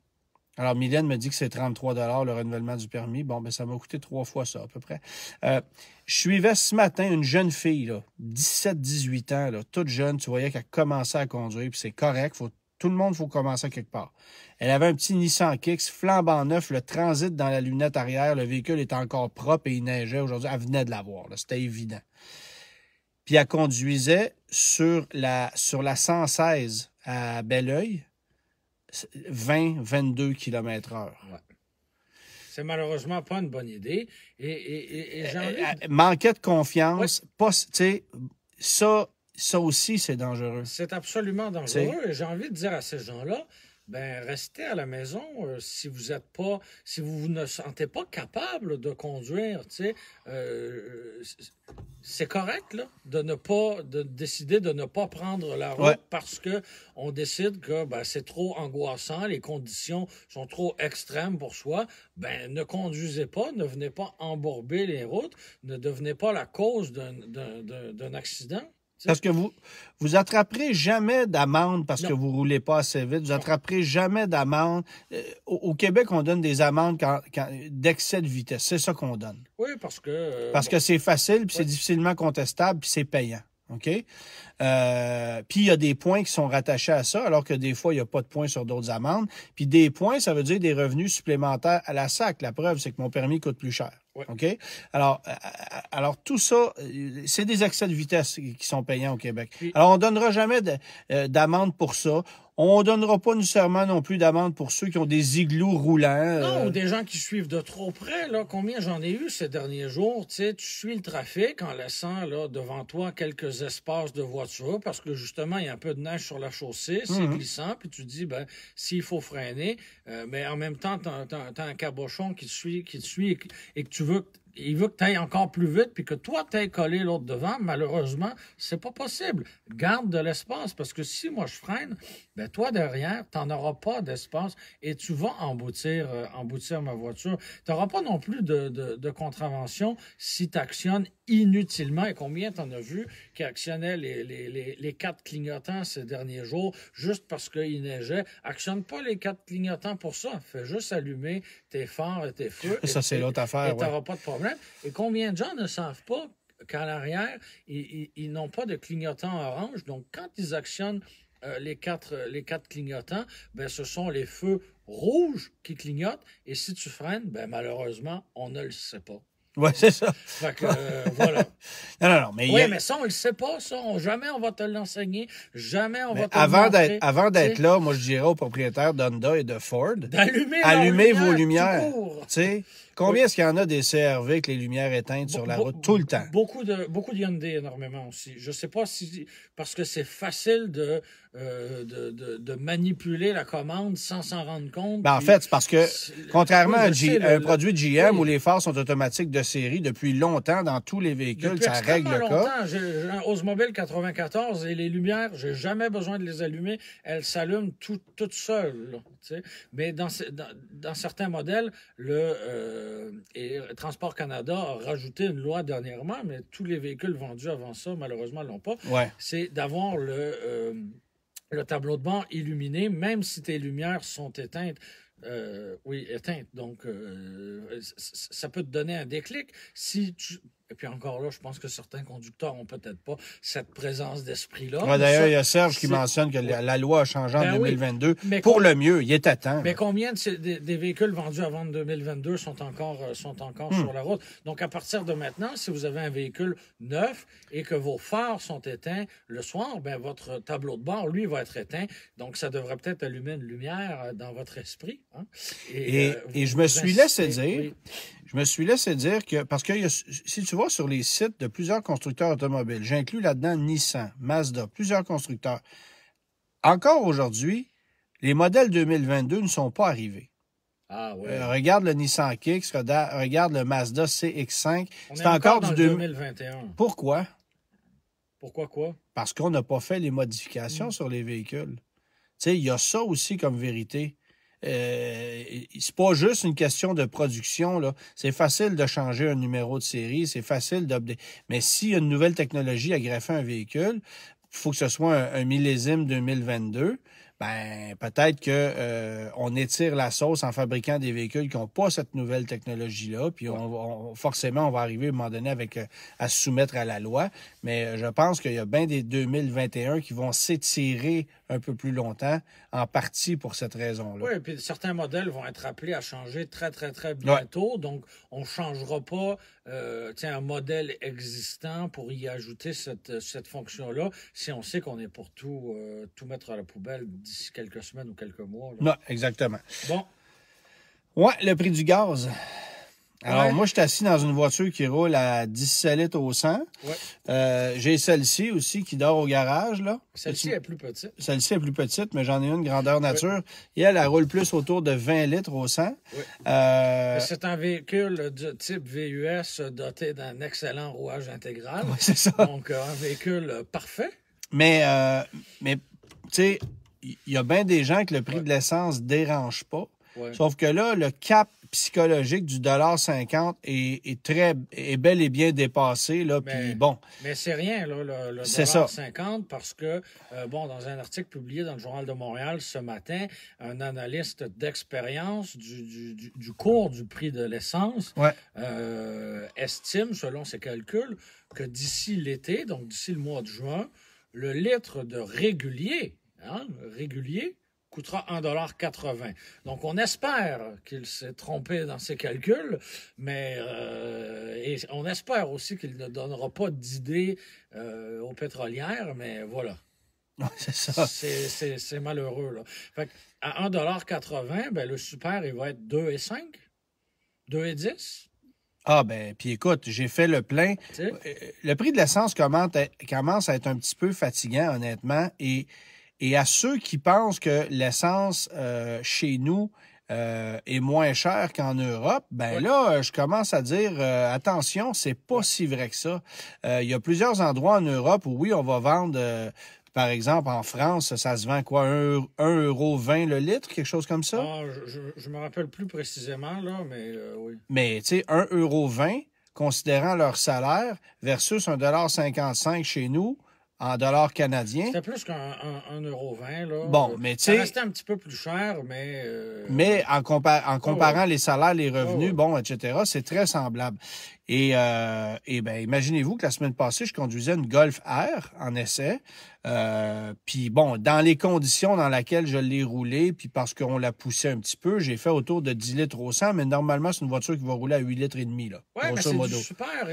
Alors, Mylène me dit que c'est 33 le renouvellement du permis. Bon, ben ça m'a coûté trois fois ça, à peu près. Euh, je suivais ce matin une jeune fille, 17-18 ans, là, toute jeune. Tu voyais qu'elle commençait à conduire, puis c'est correct. faut tout le monde, faut commencer quelque part. Elle avait un petit Nissan Kicks, flambant neuf, le transit dans la lunette arrière, le véhicule était encore propre et il neigeait aujourd'hui. Elle venait de l'avoir, c'était évident. Puis elle conduisait sur la, sur la 116 à Belleuil, 20-22 km h C'est malheureusement pas une bonne idée. Et, et, euh, euh, Manquait de confiance, Tu pas, ça, ça aussi, c'est dangereux. C'est absolument dangereux. J'ai envie de dire à ces gens-là, ben restez à la maison euh, si vous êtes pas, si vous, ne sentez pas capable de conduire. Euh, c'est correct là, de ne pas, de décider de ne pas prendre la route parce que on décide que ben, c'est trop angoissant, les conditions sont trop extrêmes pour soi. Ben ne conduisez pas, ne venez pas embourber les routes, ne devenez pas la cause d'un accident. Parce que vous vous attraperez jamais d'amende parce que vous roulez pas assez vite. Vous attraperez jamais d'amende. Euh, au, Québec, on donne des amendes d'excès de vitesse. C'est ça qu'on donne. Oui, parce que... Euh, parce que c'est facile, puis c'est difficilement contestable, puis c'est payant. OK? Euh, puis il y a des points qui sont rattachés à ça, alors que des fois, il n'y a pas de points sur d'autres amendes. Puis des points, ça veut dire des revenus supplémentaires à la SAC. La preuve, c'est que mon permis coûte plus cher. OK? Alors, euh, euh, alors, tout ça, euh, c'est des accès de vitesse qui sont payants au Québec. Alors, on donnera jamais d'amende pour ça. On donnera pas nécessairement non plus d'amende pour ceux qui ont des igloos roulants. Non, euh. ou des gens qui suivent de trop près. Là, combien j'en ai eu ces derniers jours? Tu sais, tu suis le trafic en laissant là, devant toi quelques espaces de voitures parce que justement, il y a un peu de neige sur la chaussée, c'est mhm. glissant, puis tu dis, ben, s'il faut freiner, euh, mais en même temps, tu as, un cabochon qui te suit, qui suit et, et que tu veux il veut que tu ailles encore plus vite, puis que toi, tu ailles coller l'autre devant. Malheureusement, c'est pas possible. Garde de l'espace, parce que si moi je freine, ben toi derrière, tu n'en auras pas d'espace et tu vas emboutir, euh, ma voiture. Tu n'auras pas non plus de, de, de contravention si tu actionnes inutilement. Et combien tu en as vu qui actionnait les, quatre clignotants ces derniers jours juste parce qu'il neigeait. Actionne pas les quatre clignotants pour ça. Fais juste allumer tes phares et tes feux. Ça, c'est l'autre affaire. Et t'auras pas de problème. Et combien de gens ne savent pas qu'à l'arrière, ils, n'ont pas de clignotants orange. Donc, quand ils actionnent euh, les, quatre, les quatre clignotants, ben, ce sont les feux rouges qui clignotent. Et si tu freines, ben, malheureusement, on ne le sait pas. Oui, c'est ça. Fait euh, voilà. (laughs) Non, non, non. Mais oui, mais ça, on le sait pas, ça. jamais on va te l'enseigner. Jamais on va te avant d'être Avant d'être là, moi, je dirais aux propriétaires d'Honda et de Ford. D'allumer Allumez vos lumières. Tu sais. Combien est-ce qu'il y en a des CRV avec les lumières éteintes sur la route tout le temps? Beaucoup de, beaucoup Hyundai, énormément aussi. Je ne sais pas si... Parce que c'est facile euh, de, de, manipuler la commande sans s'en rendre compte. Ben, en fait, c'est parce que, contrairement à un produit de GM où les phares sont automatiques de série depuis longtemps dans tous les véhicules, ça règle le cas. J'ai un Oldsmobile 94 et les lumières, j'ai jamais besoin de les allumer. Elles s'allument tout, toutes seules. Mais dans, dans, dans, certains modèles, le... Euh, euh, et Transport Canada a rajouté une loi dernièrement, mais tous les véhicules vendus avant ça, malheureusement, l'ont pas. C'est d'avoir le, euh, le tableau de bord illuminé, même si tes lumières sont éteintes. Euh, oui, éteintes. Donc, ça peut te donner un déclic. Si tu, et puis encore là, je pense que certains conducteurs ont peut-être pas cette présence d'esprit-là. D'ailleurs, il y a Serge qui mentionne que la, loi a en 2022 ben pour le mieux. Il est à temps. Mais combien de des, véhicules vendus avant 2022 sont encore, euh, sont encore hmm. sur la route? Donc, à partir de maintenant, si vous avez un véhicule neuf et que vos phares sont éteints le soir, ben, votre tableau de bord, lui, va être éteint. Donc, ça devrait peut-être allumer une lumière euh, dans votre esprit. Hein. Et, et, euh, je me suis laissé dire je me suis laissé dire que, parce que si tu vois sur les sites de plusieurs constructeurs automobiles, j'inclus là-dedans Nissan, Mazda, plusieurs constructeurs, encore aujourd'hui, les modèles 2022 ne sont pas arrivés. Ah ouais. Euh, regarde le Nissan Kicks, regarde le Mazda CX5. C'est encore, du 2021. Pourquoi? Pourquoi quoi? Parce qu'on n'a pas fait les modifications hmm. sur les véhicules. Tu sais, il y a ça aussi comme vérité. Euh, c'est pas juste une question de production. Là. C'est facile de changer un numéro de série, c'est facile d'updater. Mais si une nouvelle technologie a greffé un véhicule, il faut que ce soit un, millésime 2022 ben peut-être que euh, on étire la sauce en fabriquant des véhicules qui n'ont pas cette nouvelle technologie là, puis on, forcément on va arriver à un moment donné avec euh, à se soumettre à la loi. Mais euh, je pense qu'il y a bien des 2021 qui vont s'étirer un peu plus longtemps, en partie pour cette raison-là. Oui, et puis certains modèles vont être appelés à changer très, très, très bientôt. Donc, on ne changera pas euh, un modèle existant pour y ajouter cette, fonction-là si on sait qu'on est pour tout, euh, tout mettre à la poubelle d'ici quelques semaines ou quelques mois. Non, exactement. Bon. Ouais, le prix du gaz. Ah Alors, moi, je suis assis dans une voiture qui roule à 17 litres au 100. Euh, j'ai celle-ci aussi qui dort au garage. là. Celle-ci est plus petite. Celle-ci est plus petite, mais j'en ai une grandeur nature. Et elle, elle roule plus autour de 20 litres au 100. Euh, c'est un véhicule de type VUS doté d'un excellent rouage intégral. c'est ça. Donc, euh, un véhicule parfait. Mais, mais tu sais, il y a bien des gens que le prix de l'essence dérange pas. Sauf que là, le cap psychologique du dollar 50 est, très est bel et bien dépassé là bon mais c'est rien là le, dollar 50 parce que euh, bon dans un article publié dans le journal de Montréal ce matin un analyste d'expérience du, cours du prix de l'essence euh, estime selon ses calculs que d'ici l'été donc d'ici le mois de juin le litre de régulier hein, régulier 1,80 Donc, on espère qu'il s'est trompé dans ses calculs, mais euh, on espère aussi qu'il ne donnera pas d'idées euh, aux pétrolières, mais voilà. (laughs) c'est malheureux. Là. à 1,80 ben, le super, il va être 2,5 2,10 ah ben, puis écoute, j'ai fait le plein. Euh, le prix de l'essence commence à être un petit peu fatigant, honnêtement, et et à ceux qui pensent que l'essence euh, chez nous euh, est moins chère qu'en Europe, ben là, euh, je commence à dire attention, c'est pas si vrai que ça. Il y a plusieurs endroits en Europe où oui, on va vendre. par exemple, en France, ça se vend quoi? 1,20 le litre, quelque chose comme ça? Ah, je me rappelle plus précisément, là, mais oui. Mais, tu sais, 1,20 considérant leur salaire versus 1,55 chez nous, en dollars canadiens. C'est plus qu'en euro vingt Là. Bon, mais tu sais. restait un petit peu plus cher, mais. Euh, mais en, compa en oh, comparant les salaires, les oh, revenus, bon, etc., c'est très semblable. Et, euh, et ben, imaginez-vous que la semaine passée, je conduisais une Golf R en essai. Euh, puis bon, dans les conditions dans lesquelles je l'ai roulée, puis parce qu'on la poussait un petit peu, j'ai fait autour de 10 litres au 100, mais normalement, c'est une voiture qui va rouler à 8 litres et demi, là. Ouais, c'est super.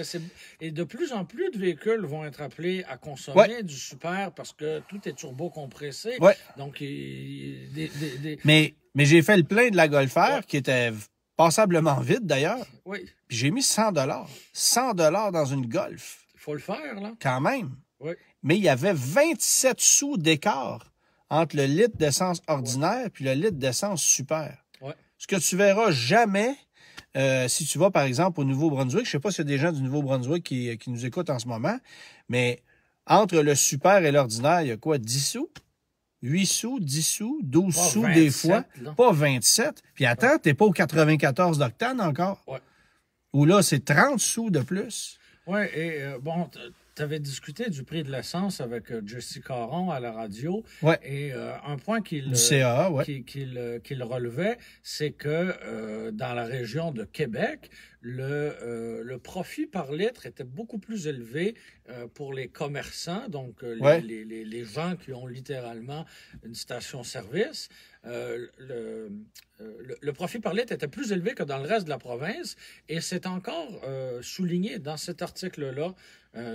Et, de plus en plus de véhicules vont être appelés à consommer du super parce que tout est turbo-compressé. Donc, des, des, des... Mais, mais j'ai fait le plein de la Golf R qui était Passablement vite, d'ailleurs. Oui. Puis j'ai mis 100 100 dans une Golf. Il faut le faire, là. Quand même. Oui. Mais il y avait 27 sous d'écart entre le litre d'essence ordinaire puis le litre d'essence super. Ce que tu verras jamais euh, si tu vas, par exemple, au Nouveau-Brunswick. Je sais pas s'il y a des gens du Nouveau-Brunswick qui, qui nous écoutent en ce moment, mais entre le super et l'ordinaire, il y a quoi? 10 sous? 8 sous, 10 sous, 12 sous des fois, pas 27. Puis attends, t'es pas au 94 d'octane encore. Ouais. Ou là, c'est 30 sous de plus. Oui, et euh, bon, tu avais discuté du prix de l'essence avec euh, Jesse Caron à la radio. Ouais. Et euh, un point qu'il relevait, c'est que dans la région de Québec, euh, le, profit par litre était beaucoup plus élevé euh, pour les commerçants, donc euh, les, gens qui ont littéralement une station-service. Le, profit par litre était plus élevé que dans le reste de la province et c'est encore souligné dans cet article-là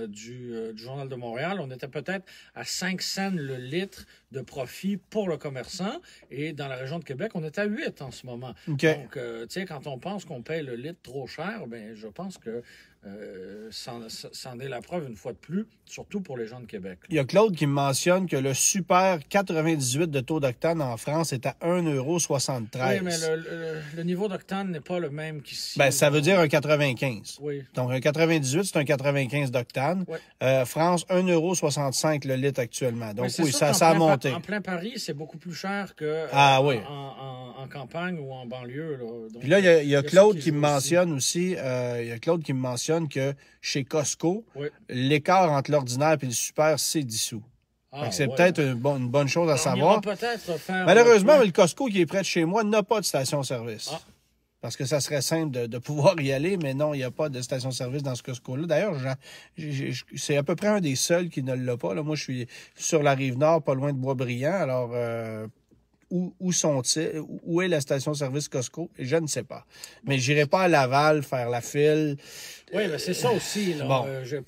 du Journal de Montréal. On était peut-être à 5 cents le litre de profit pour le commerçant. Et dans la région de Québec, on est à 8 en ce moment. Donc, euh, quand on pense qu'on paye le litre trop cher, ben, je pense que ça euh, en est la preuve une fois de plus, surtout pour les gens de Québec. Il y a Claude qui mentionne que le super 98 de taux d'octane en France est à 1,73 Oui, mais le, niveau d'octane n'est pas le même qu'ici. Ben, ça veut dire un 95. Donc, un 98, c'est un 95 d'octane. Euh, France, 1,65 le litre actuellement. Donc, oui, ça, ça, ça en plein Paris, c'est beaucoup plus cher que euh, ah en, campagne ou en banlieue. Puis là, il y a, Claude qui, me mentionne aussi, y a Claude qui mentionne que chez Costco, l'écart entre l'ordinaire et le super, c'est dissous. Ah, c'est peut-être une, bonne, chose à savoir. Malheureusement, le Costco qui est près de chez moi n'a pas de station-service. Ah parce que ça serait simple de, de pouvoir y aller, mais non, il n'y a pas de station-service dans ce Costco-là. D'ailleurs, c'est à peu près un des seuls qui ne l'a pas. Là, moi, je suis sur la rive nord, pas loin de bois Boisbriand, alors euh, où, où sont Où est la station-service Costco? Je ne sais pas. Mais j'irai pas à Laval faire la file. Oui, mais ben, c'est ça aussi. Bon. Euh, j'ai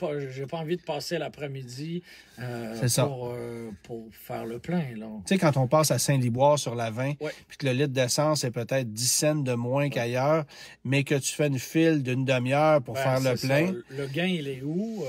pas, envie de passer l'après-midi euh, euh, pour, faire le plein. Tu sais, quand on passe à Saint-Liboire sur la 20, puis que le litre d'essence est peut-être 10 cents de moins qu'ailleurs, mais que tu fais une file d'une demi-heure pour ben, faire le plein. Le gain, il est où?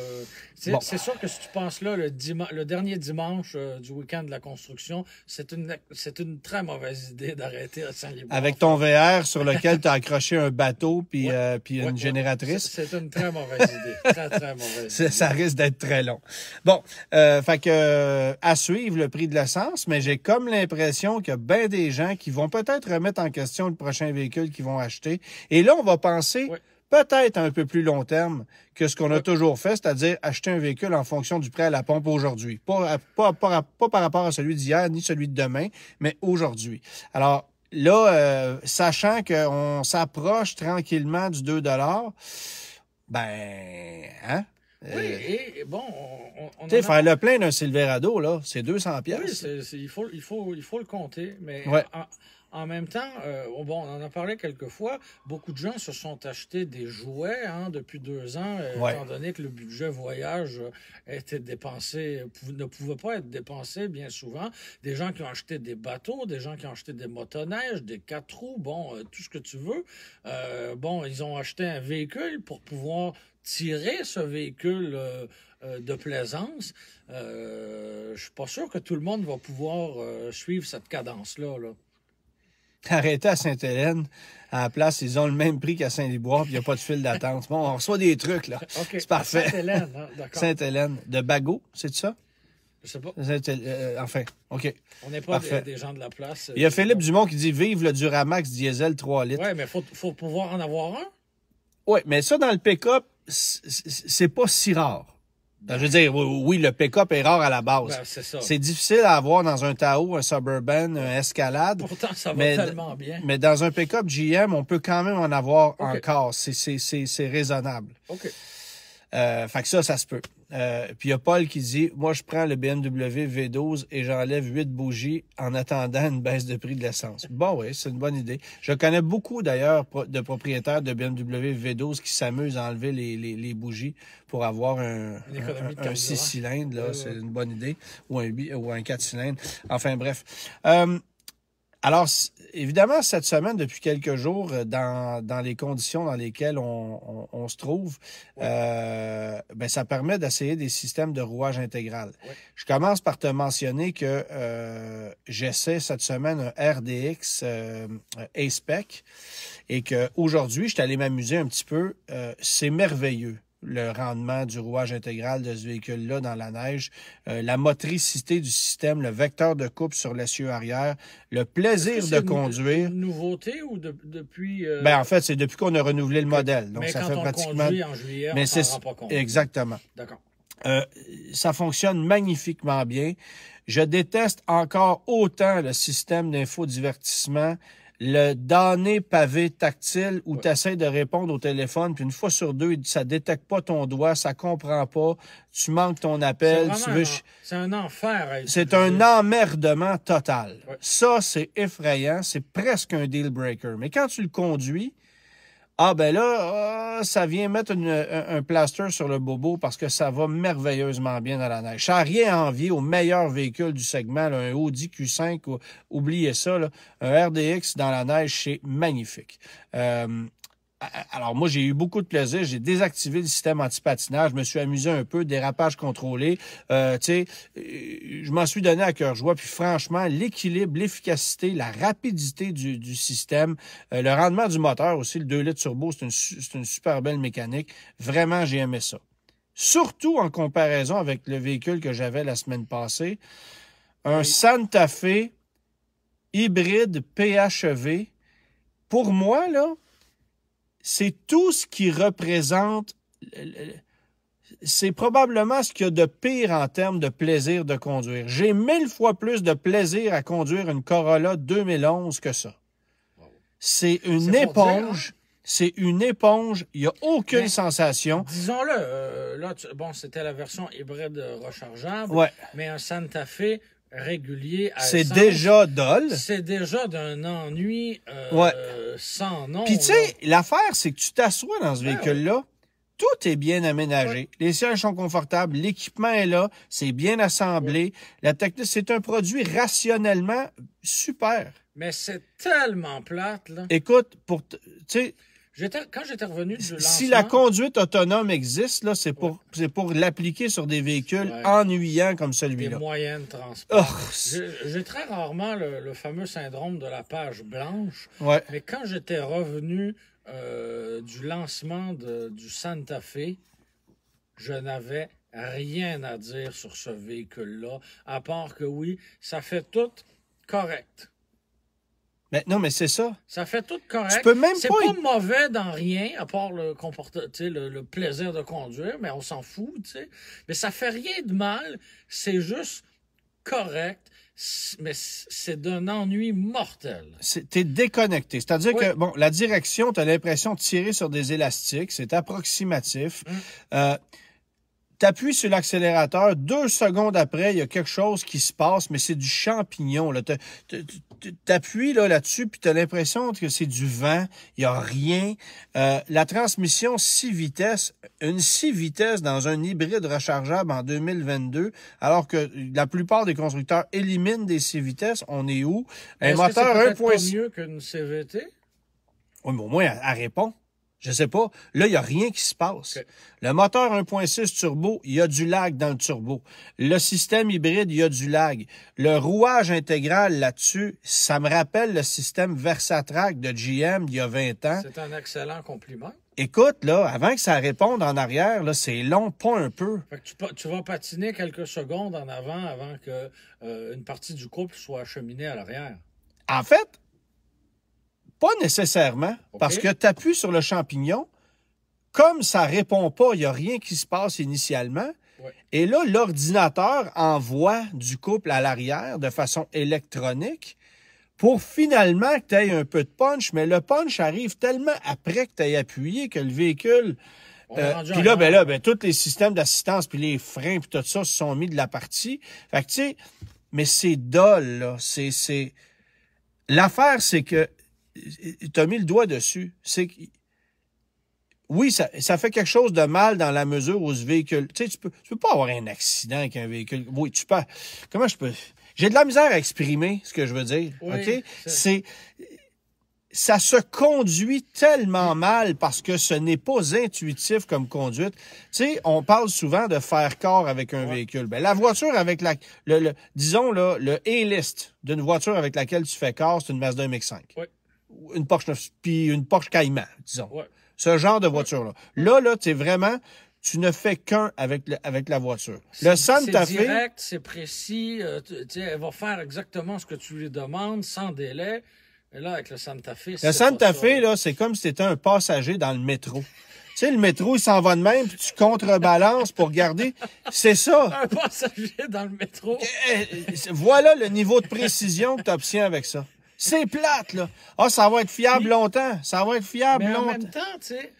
C'est sûr que si tu passes là, le, le dernier dimanche du week-end de la construction, c'est une, une très mauvaise idée (laughs) d'arrêter à Saint-Liboire. Avec ton VR sur lequel tu as accroché un bateau puis, puis une génératrice très mauvaise idée. Très, très mauvaise Ça risque d'être très long. Bon, euh, que euh, à suivre le prix de l'essence, mais j'ai comme l'impression qu'il y a bien des gens qui vont peut-être remettre en question le prochain véhicule qu'ils vont acheter. Et là, on va penser. peut-être un peu plus long terme que ce qu'on a toujours fait, c'est-à-dire acheter un véhicule en fonction du prêt à la pompe aujourd'hui. Pas, par rapport à celui d'hier ni celui de demain, mais aujourd'hui. Alors là, euh, sachant qu'on s'approche tranquillement du 2 ben, hein? Oui, euh, et bon, on, on Tu sais, faire le plein d'un Silverado, là, c'est 200 pièces. Oui, il, faut, il, faut, il faut le compter, mais ouais. En même temps, euh, bon, on en a parlé quelques fois, beaucoup de gens se sont achetés des jouets hein, depuis deux ans, euh, étant donné que le budget voyage était dépensé, ne pouvait pas être dépensé bien souvent. Des gens qui ont acheté des bateaux, des gens qui ont acheté des motoneiges, des quatre roues, bon, euh, tout ce que tu veux. bon, ils ont acheté un véhicule pour pouvoir tirer ce véhicule de plaisance. Je ne suis pas sûr que tout le monde va pouvoir suivre cette cadence-là. là. (laughs) arrêté à Sainte-Hélène. À la place, ils ont le même prix qu'à saint libois puis il n'y a pas de fil d'attente. Bon, on reçoit des trucs, là. (laughs) C'est parfait. Sainte-Hélène, hein? d'accord. Sainte-Hélène. De Bagot, c'est ça? Je sais pas. Euh, enfin, OK. On n'est pas des, gens de la place. Il y a euh, Philippe Dumont qui dit Vive le Duramax diesel 3 litres. Oui, mais faut, pouvoir en avoir un. Oui, mais ça, dans le pick-up, c'est pas si rare. Ben, ben, je veux dire, oui, le pick-up est rare à la base. Ben, c'est difficile à avoir dans un Tao, un Suburban, un Escalade. Pourtant, ça va mais, tellement bien. Mais dans un pick-up GM, on peut quand même en avoir encore. C'est raisonnable. OK. Euh, fait que ça, ça se peut. Euh, puis il y a Paul qui dit Moi, je prends le BMW V12 et j'enlève huit bougies en attendant une baisse de prix de l'essence. Bon, bah oui, c'est une bonne idée. Je connais beaucoup d'ailleurs de propriétaires de BMW V12 qui s'amusent à enlever les, les, bougies pour avoir un, six cylindres. Là, c'est une bonne idée. Ou un, ou un 4 cylindres. Enfin, bref. Euh, alors, évidemment, cette semaine, depuis quelques jours, euh, dans, dans les conditions dans lesquelles on, on, se trouve, euh, ben, ça permet d'essayer des systèmes de rouage intégral. Je commence par te mentionner que euh, j'essaie cette semaine un RDX euh, spec et qu'aujourd'hui, je suis allé m'amuser un petit peu. Euh, c'est merveilleux le rendement du rouage intégral de ce véhicule-là dans la neige, euh, la motricité du système, le vecteur de coupe sur l'essieu arrière, le plaisir de conduire. Une nouveauté ou depuis euh, ben, en fait, c'est depuis qu'on a renouvelé le modèle. Donc ça fait pratiquement en juillet, Mais c'est Exactement. D'accord. Euh, ça fonctionne magnifiquement bien. Je déteste encore autant le système d'infodivertissement le donné pavé tactile où tu essaies de répondre au téléphone, puis une fois sur deux, ça détecte pas ton doigt, ça comprend pas, tu manques ton appel, tu C'est un enfer. C'est un emmerdement total. Ça, c'est effrayant, c'est presque un deal breaker. Mais quand tu le conduis, ah ben là, euh, ça vient mettre un, plaster sur le bobo parce que ça va merveilleusement bien dans la neige. Ça rien envie au meilleur véhicule du segment, un Audi Q5, ou, oubliez ça, là, un RDX dans la neige, c'est magnifique. Euh, alors moi, j'ai eu beaucoup de plaisir. J'ai désactivé le système anti-patinage. Je me suis amusé un peu, dérapage contrôlé. Euh, tu sais, euh, je m'en suis donné à cœur joie. Puis franchement, l'équilibre, l'efficacité, la rapidité du, du système, euh, le rendement du moteur aussi, le 2 litres turbo, c'est une, une super belle mécanique. Vraiment, j'ai aimé ça. Surtout en comparaison avec le véhicule que j'avais la semaine passée, un Santa Fe hybride PHEV. Pour moi, là, c'est tout ce qui représente, c'est probablement ce qu'il y a de pire en termes de plaisir de conduire. J'ai mille fois plus de plaisir à conduire une Corolla 2011 que ça. C'est une éponge. Hein? C'est une éponge, il n'y a aucune sensation. Disons-le, euh, là, bon, c'était la version hybride euh, rechargeable, mais un Santa Fe, c'est déjà dol. C'est déjà d'un ennui euh, sans nom. Puis tu sais, l'affaire, c'est que tu t'assois dans ce ben véhicule-là, tout est bien aménagé. Les sièges sont confortables, l'équipement est là, c'est bien assemblé. La technique, c'est un produit rationnellement super. Mais c'est tellement plate, là. Écoute, pour, tu sais, quand j'étais revenu du lancement... Si la conduite autonome existe, là, c'est pour, pour l'appliquer sur des véhicules ennuyants comme celui-là. Des moyens de transport. Oh, j'ai très rarement le, fameux syndrome de la page blanche. Mais quand j'étais revenu euh, du lancement du Santa Fe, je n'avais rien à dire sur ce véhicule-là, à part que oui, ça fait tout correct. Ben, non, mais c'est ça. Ça fait tout correct. Tu peux même c'est pas, mauvais dans rien, à part le, comportement, le, plaisir de conduire, mais on s'en fout, tu sais. Mais ça fait rien de mal, c'est juste correct, mais c'est d'un ennui mortel. T'es déconnecté. C'est-à-dire que, bon, la direction, t'as l'impression de tirer sur des élastiques, c'est approximatif. Hum. Euh, T'appuies sur l'accélérateur, deux secondes après, il y a quelque chose qui se passe, mais c'est du champignon. T'appuies là, là-dessus, puis as l'impression que c'est du vent, il n'y a rien. Euh, la transmission 6 vitesses, une 6 vitesses dans un hybride rechargeable en 2022, alors que la plupart des constructeurs éliminent des 6 vitesses, on est où? Un moteur 1.6. mieux qu'une CVT? Oui, mais au moins, à elle répond. Je sais pas. Là, il n'y a rien qui se passe. Le moteur 1.6 turbo, il y a du lag dans le turbo. Le système hybride, il y a du lag. Le rouage intégral là-dessus, ça me rappelle le système Versatrac de GM il y a 20 ans. C'est un excellent compliment. Écoute, là, avant que ça réponde en arrière, là, c'est long, pas un peu. que tu, vas patiner quelques secondes en avant avant que euh, une partie du couple soit acheminée à l'arrière. En fait, pas nécessairement, parce que tu appuies sur le champignon, comme ça répond pas, il n'y a rien qui se passe initialement. Et là, l'ordinateur envoie du couple à l'arrière de façon électronique pour finalement que tu aies un peu de punch, mais le punch arrive tellement après que tu aies appuyé que le véhicule... Euh, puis là, ben là, ben, tous les systèmes d'assistance, puis les freins, puis tout ça se sont mis de la partie. Fait que, tu sais, mais c'est dole. là. c'est... L'affaire, c'est que tu mis le doigt dessus. C'est oui, ça, fait quelque chose de mal dans la mesure où ce véhicule. Tu sais, tu peux, tu peux pas avoir un accident avec un véhicule. Oui, tu peux. Comment je peux. J'ai de la misère à exprimer ce que je veux dire. OK? C'est. Ça se conduit tellement mal parce que ce n'est pas intuitif comme conduite. Tu sais, on parle souvent de faire corps avec un véhicule. Ben, la voiture avec la, le, disons là, le A-list d'une voiture avec laquelle tu fais corps, c'est une Mazda MX-5. Oui une Porsche puis une Porsche Cayman, disons. Ce genre de voiture-là. Là, là, tu es vraiment, tu ne fais qu'un avec, avec la voiture. Le Santa Fe. C'est direct, c'est précis. Euh, elle va faire exactement ce que tu lui demandes sans délai. Et là, avec le Santa Fe. Le Santa Fe, là, c'est comme si tu étais un passager dans le métro. Tu sais, le métro, il s'en va de même, puis tu contrebalances pour garder. C'est ça. (laughs) Un passager dans le métro. Eh, eh, voilà le niveau de précision que tu obtiens avec ça. C'est plate, là. Ah, ça va être fiable longtemps. Ça va être fiable mais longtemps. En même temps, tu sais,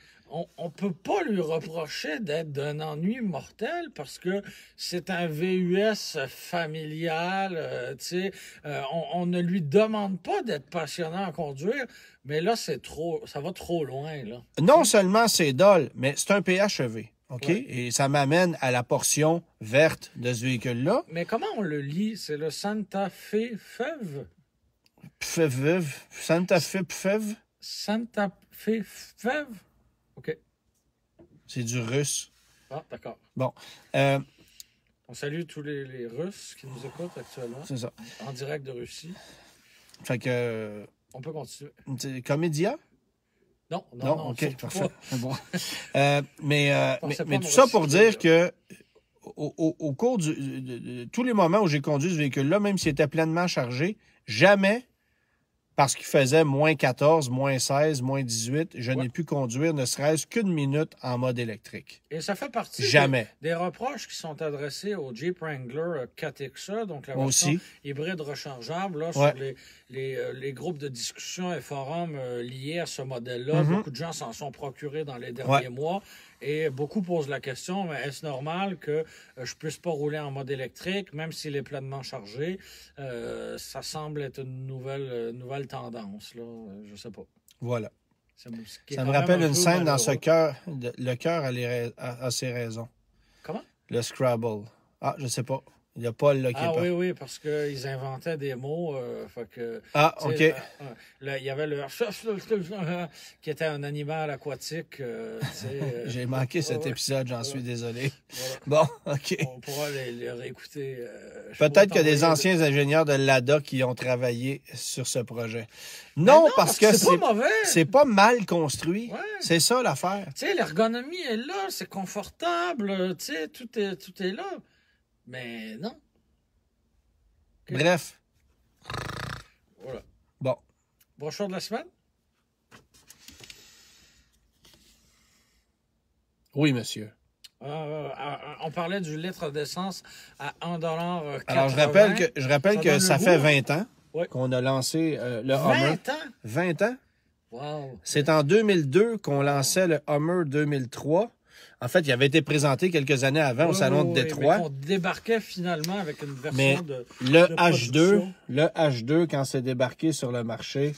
on, peut pas lui reprocher d'être d'un ennui mortel parce que c'est un VUS familial, euh, tu sais, euh, on, ne lui demande pas d'être passionnant à conduire, mais là, c'est trop, ça va trop loin, là. Non seulement c'est dol, mais c'est un PHEV. OK? Et ça m'amène à la portion verte de ce véhicule-là. Mais comment on le lit? C'est le Santa Fe Feuve? Pfevev. Santa Fe Santa Fe OK. C'est du russe. Ah, d'accord. Bon. Euh, on salue tous les, Russes qui nous écoutent actuellement. C'est ça. En direct de Russie. Fait que. On peut continuer. Comédia? Non, non, non. non ok, parfait. Ah bon. euh, mais, euh, mais, mais tout ça pour dire que. Au, cours du, de, de, tous les moments où j'ai conduit ce véhicule-là, même s'il était pleinement chargé, jamais parce qu'il faisait moins 14, moins 16, moins 18, je n'ai pu conduire ne serait-ce qu'une minute en mode électrique. Et ça fait partie Des, reproches qui sont adressés au Jeep Wrangler 4 euh, donc la version hybride rechargeable, sur euh, les, groupes de discussion et forums euh, liés à ce modèle-là. Mm-hmm. Beaucoup de gens s'en sont procurés dans les derniers mois. Et beaucoup posent la question, mais est-ce normal que euh, je puisse pas rouler en mode électrique, même s'il est pleinement chargé? Euh, ça semble être une nouvelle, euh, nouvelle tendance, là. Je sais pas. Voilà. Ça me rappelle une scène dans ce cœur. Le cœur a, ses raisons. Comment? Le Scrabble. Ah, je sais pas. Il y a Paul là, qui ah, oui, oui, parce qu'ils inventaient des mots. Euh, ah, OK. Euh, il y avait le (laughs) qui était un animal aquatique. Euh, (laughs) J'ai manqué cet épisode, j'en suis désolé. (laughs) Bon, OK. On pourra les, réécouter. Peut-être que des anciens ingénieurs de l'ADA qui ont travaillé sur ce projet. Ben non, parce, que, c'est pas, mal construit. C'est ça l'affaire. Tu sais, l'ergonomie est là, c'est confortable, tu sais, tout est là. Mais non. Bref. Voilà. Bon. Bonjour de la semaine? Oui, monsieur. Euh, euh, on parlait du litre d'essence à 1,80 euh, Alors, je rappelle que, je rappelle ça que ça fait 20 ans qu'on a lancé le 20 Hummer. 20 ans? 20 ans. Wow. C'est en 2002 qu'on lançait le Hummer 2003. En fait, il avait été présenté quelques années avant au Salon de Détroit. on débarquait finalement avec une version de. Le H2, le H2, quand c'est débarqué sur le marché,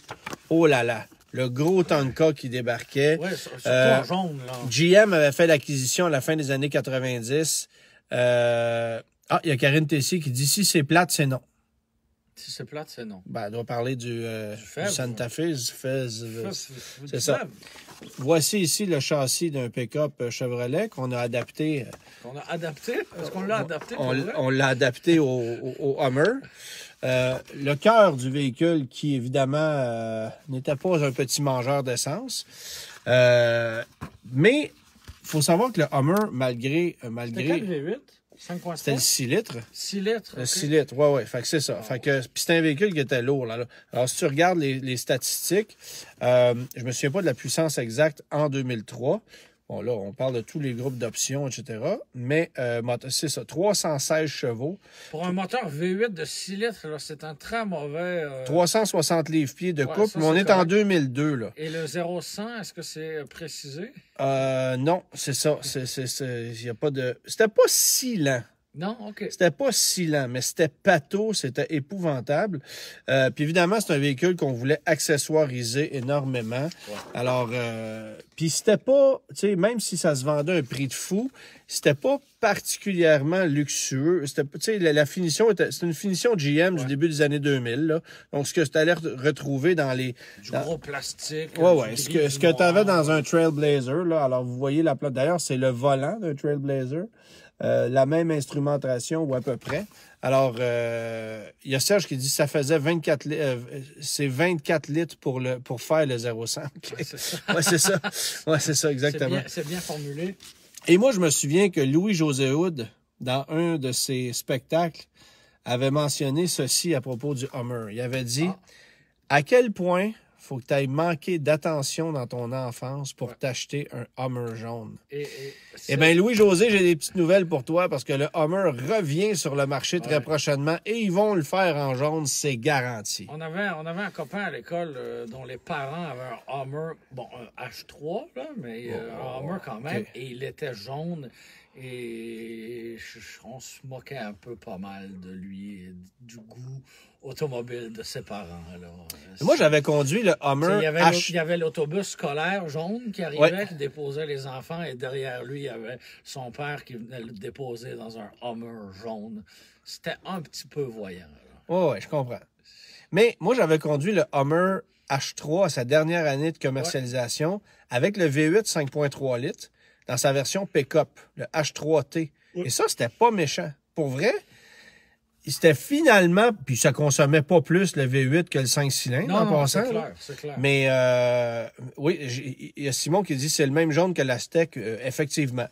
oh là là! Le gros Tonka qui débarquait. Oui, c'est euh, jaune, là. GM avait fait l'acquisition à la fin des années 90. Euh, ah, il y a Karine Tessier qui dit si c'est plate, c'est non. Si c'est plate, c'est non. Ben, elle doit parler du, euh, du Santa Fe, C'est ça. Voici ici le châssis d'un pick-up Chevrolet qu'on a adapté. Euh, on a adapté? qu'on l'a adapté. On, l'a adapté au, Hummer. Euh, le cœur du véhicule, qui évidemment euh, n'était pas un petit mangeur d'essence. mais il faut savoir que le Hummer, malgré. malgré... V8? C'était le 6 litres. 6 litres. 6 litres, oui, oui. Fait que c'est ça. Ah, fait que, puis c'était un véhicule qui était lourd. Là, là. Alors, si tu regardes les, statistiques, euh, je ne me souviens pas de la puissance exacte en 2003, Bon, là, on parle de tous les groupes d'options, etc. Mais euh, c'est ça, 316 chevaux. Pour un moteur V8 de 6 litres, c'est un très mauvais... 360 euh, livres-pieds de coupe, couple, mais on est, en 2002. Là. Et le 0 est-ce que c'est euh, précisé? Euh, non, c'est ça. Il n'y a pas de... C'était pas si lent. Non, OK. C'était pas si lent, mais c'était pato, c'était épouvantable. Euh, puis évidemment, c'est un véhicule qu'on voulait accessoiriser énormément. Alors, euh, puis c'était pas, tu sais, même si ça se vendait à un prix de fou, c'était pas particulièrement luxueux. C'était, tu sais, la, finition était, c'était une finition GM du début des années 2000, là. Donc, ce que tu allais retrouver dans les... Du gros plastique. Ouais, ouais. Ce que, ce que tu avais dans un Trailblazer, là. Alors, vous voyez la plate. D'ailleurs, c'est le volant d'un Trailblazer. Euh, la même instrumentation ou à peu près. Alors, euh, il y a Serge qui dit que ça faisait 24 litres, euh, c'est 24 litres pour le pour faire le 0,5. Oui, c'est ça. (laughs) Oui, c'est ça. exactement. C'est bien, formulé. Et moi, je me souviens que Louis-José Houd, dans un de ses spectacles, avait mentionné ceci à propos du Hummer. Il avait dit ah. à quel point faut que tu aies manqué d'attention dans ton enfance pour t'acheter un Hummer jaune. eh bien, Louis-José, j'ai des petites nouvelles pour toi parce que le Hummer revient sur le marché très prochainement et ils vont le faire en jaune, c'est garanti. On avait, un copain à l'école euh, dont les parents avaient un Hummer, bon, un H3, là, mais euh, oh, un Hummer quand même, et il était jaune. Et on se moquait un peu pas mal de lui, et du goût automobile de ses parents. Moi, j'avais conduit le Hummer. Il y avait l'autobus scolaire jaune qui arrivait, qui déposait les enfants, et derrière lui, il y avait son père qui venait le déposer dans un Hummer jaune. C'était un petit peu voyant. Oh, oui, je comprends. Mais moi, j'avais conduit le Hummer H3 à sa dernière année de commercialisation avec le V8 5.3 litres dans sa version pick-up, le H3T. Et ça, c'était pas méchant. Pour vrai, c'était finalement, puis ça consommait pas plus le V8 que le 5 cylindres en passant. C'est clair, clair. Mais euh, oui, il y a Simon qui dit c'est le même jaune que l'Aztec, euh, effectivement.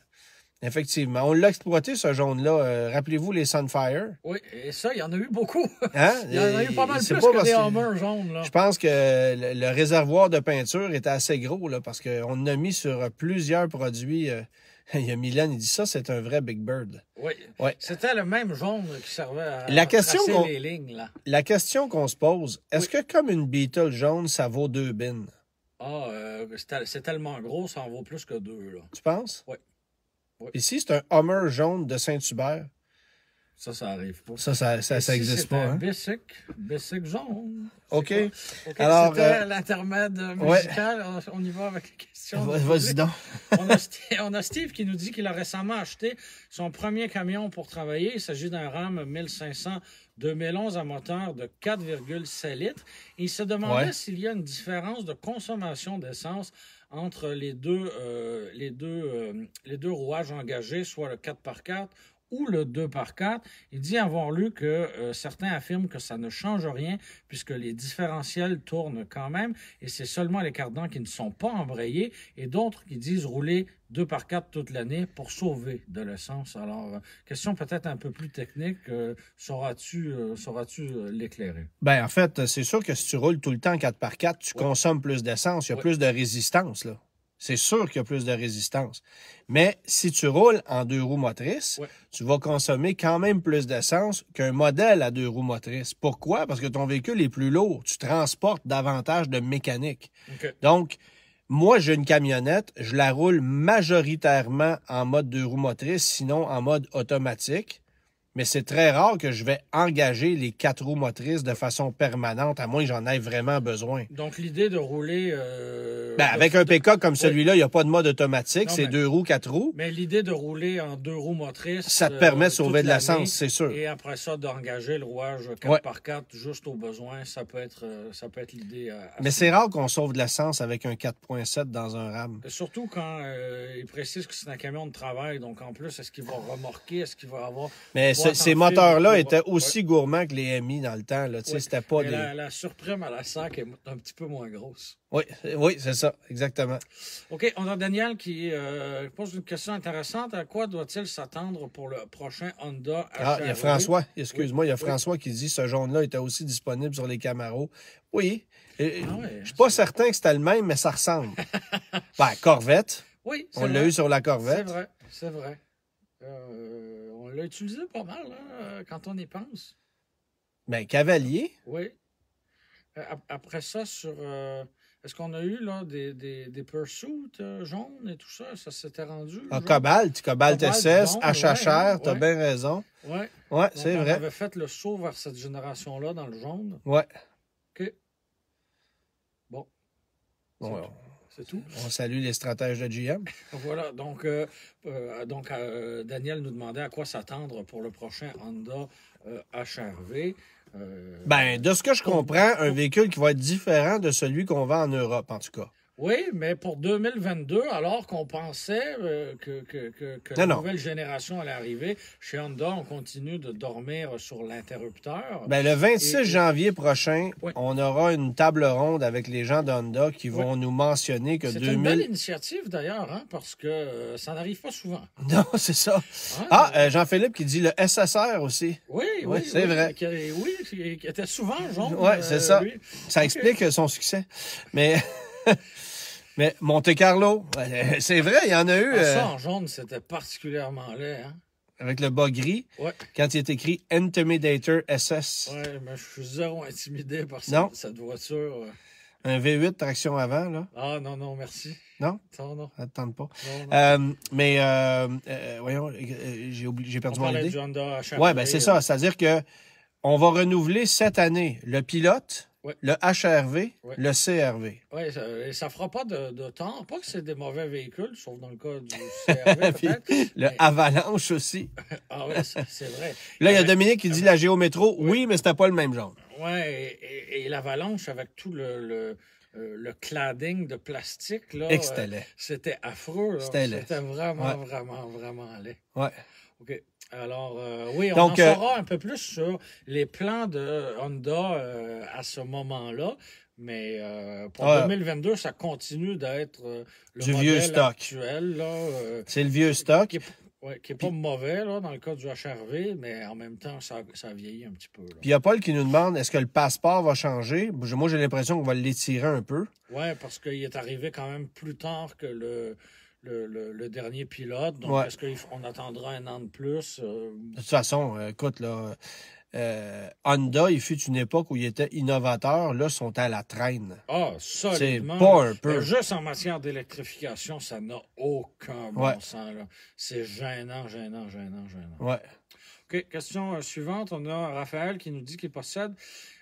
Effectivement. On l'a exploité, ce jaune-là. Euh, rappelez-vous les Sunfire. Oui, et ça, il y en a eu beaucoup. Hein? (laughs) il y en a eu pas mal plus que des Hummer jaunes. Là. Je pense que le, réservoir de peinture était assez gros, là, parce qu'on a mis sur plusieurs produits. Euh, (laughs) il y a Milan, il dit ça, c'est un vrai Big Bird. Oui. C'était le même jaune qui servait à la question les lignes. La question qu'on se pose, est-ce que comme une Beetle jaune, ça vaut deux bins? Ah, euh, c'est tellement gros, ça en vaut plus que deux. Là. Tu penses? Oui. Ici, c'est un Homer jaune de Saint-Hubert. Ça, ça arrive pas. Ça, ça, ça, ça existe pas. Bessic, hein? OK. okay Alors. Euh... l'intermède musical. On y va avec les questions. Vas-y donc. (laughs) on, a Steve, qui nous dit qu'il a récemment acheté son premier camion pour travailler. Il s'agit d'un Ram 1500 2011 à moteur de 4,7 litres. Il se demandait s'il y a une différence de consommation d'essence entre les deux, euh, les, deux, euh, les deux rouages engagés, soit le 4x4 ou le 2 par 4. Il dit avoir lu que euh, certains affirment que ça ne change rien puisque les différentiels tournent quand même et c'est seulement les cardans qui ne sont pas embrayés et d'autres qui disent rouler 2 par 4 toute l'année pour sauver de l'essence. Alors, euh, question peut-être un peu plus technique, euh, sauras-tu sauras-tu l'éclairer? Bien, en fait, c'est sûr que si tu roules tout le temps 4 par 4, tu consommes plus d'essence, il y a plus de résistance. Là. C'est sûr qu'il y a plus de résistance. Mais si tu roules en deux roues motrices, tu vas consommer quand même plus d'essence qu'un modèle à deux roues motrices. Pourquoi? Parce que ton véhicule est plus lourd. Tu transportes davantage de mécanique. Donc, moi, j'ai une camionnette, je la roule majoritairement en mode deux roues motrices, sinon en mode automatique mais c'est très rare que je vais engager les quatre roues motrices de façon permanente, à moins que j'en aie vraiment besoin. Donc, l'idée de rouler... Euh, ben, avec un PK comme celui-là, il n'y a pas de mode automatique, c'est deux roues, quatre roues. Mais l'idée de rouler en deux roues motrices... Ça te permet de euh, sauver de l'essence, c'est sûr. Et après ça, d'engager le rouage 4 par 4 juste au besoin, ça peut être, euh, ça peut être l'idée. Mais c'est rare qu'on sauve de l'essence avec un 4.7 dans un RAM. Surtout quand il précise que c'est un camion de travail, donc en plus, est-ce qu'il va remorquer, est-ce qu'il va avoir ces moteurs-là étaient aussi gourmands que les MI dans le temps. Là, c'était pas des... la, surprime à la 5 est un petit peu moins grosse. Oui, oui c'est ça, exactement. OK, on a Daniel qui euh, pose une question intéressante. À quoi doit-il s'attendre pour le prochain Honda HRV? Ah, il y a e? François, excuse-moi, il y a François qui dit ce jaune-là était aussi disponible sur les Camaros. Oui, ah je ne suis pas certain que c'était le même, mais ça ressemble. (laughs) ben, Corvette. Oui, On l'a eu sur la Corvette. C'est vrai, c'est vrai. Euh, l'a utilisé pas mal hein, quand on y pense. Ben, Cavalier. Oui. Euh, après ça, sur. Euh, est-ce qu'on a eu là, des, des, des pursuits euh, jaunes et tout ça? Ça s'était rendu. Ah, en cobalt, cobalt, SS, HHR, tu t'as bien raison. Oui. Ouais, c'est vrai. On avait fait le saut vers cette génération-là dans le jaune. Ouais. OK. Bon. bon on salue les stratèges de GM. (laughs) voilà, donc, euh, euh, euh, Daniel nous demandait à quoi s'attendre pour le prochain Honda HRV. ben, de ce que je comprends, un véhicule qui va être différent de celui qu'on vend en Europe, en tout cas. Oui, mais pour 2022, alors qu'on pensait euh, que, la nouvelle génération allait arriver, chez Honda, on continue de dormir sur l'interrupteur. Ben, le 26 janvier prochain, on aura une table ronde avec les gens d'Honda qui vont nous mentionner que 2000... C'est une belle initiative d'ailleurs, hein, parce que euh, ça n'arrive pas souvent. (laughs) Non, c'est ça. ah, euh, Jean-Philippe qui dit le SSR aussi. Oui, oui. c'est vrai. oui, qui était souvent jaune. Oui, c'est ça. Ça explique son succès. Mais... (laughs) Mais Monte-Carlo, euh, c'est vrai, il y en a eu. Ah, ça, euh, en jaune, c'était particulièrement laid. Hein? Avec le bas gris, ouais. quand il est écrit Intimidator SS. Oui, mais je suis zéro intimidé par Cette, voiture. Euh. Un V8 traction avant, là. Ah, non, non, merci. Non? Attends, non. Attends pas. Non, mais, euh, voyons, j'ai, j'ai perdu mon idée. Oui, ben c'est ça. C'est-à-dire que on va renouveler cette année le pilote, le HRV, le CRV. Oui, ça ne euh, fera pas de, temps. Pas que c'est des mauvais véhicules, sauf dans le cas du (laughs) CRV, le Avalanche aussi. (laughs) ah oui, c'est vrai. Là, il y a Dominique qui dit la Géométro. Oui, mais c'était pas le même genre. Oui, et, l'Avalanche avec tout le... le... Euh, cladding de plastique, là. Euh, c'était affreux. C'était vraiment, vraiment, vraiment laid. Ouais. OK. Alors, euh, oui, on en saura euh, un peu plus sur les plans de Honda euh, à ce moment-là. Mais pour 2022, ça continue d'être le stock. actuel. C'est le vieux stock. Qui n'est pas mauvais dans le cas du HRV, mais en même temps, ça, ça vieillit un petit peu. Puis il y a Paul qui nous demande est-ce que le passeport va changer Moi, j'ai l'impression qu'on va l'étirer un peu. Oui, parce qu'il est arrivé quand même plus tard que le le, dernier pilote. Donc, est-ce qu'on attendra un an de plus? Euh? De toute façon, euh, écoute, là, euh, Honda, il fut une époque où il était innovateur, Là, sont à la traîne. Ah, solidement. C'est pas un peu. juste en matière d'électrification, ça n'a aucun bon sens. C'est gênant, gênant, gênant, gênant. Ouais. OK, question suivante. On a Raphaël qui nous dit qu'il possède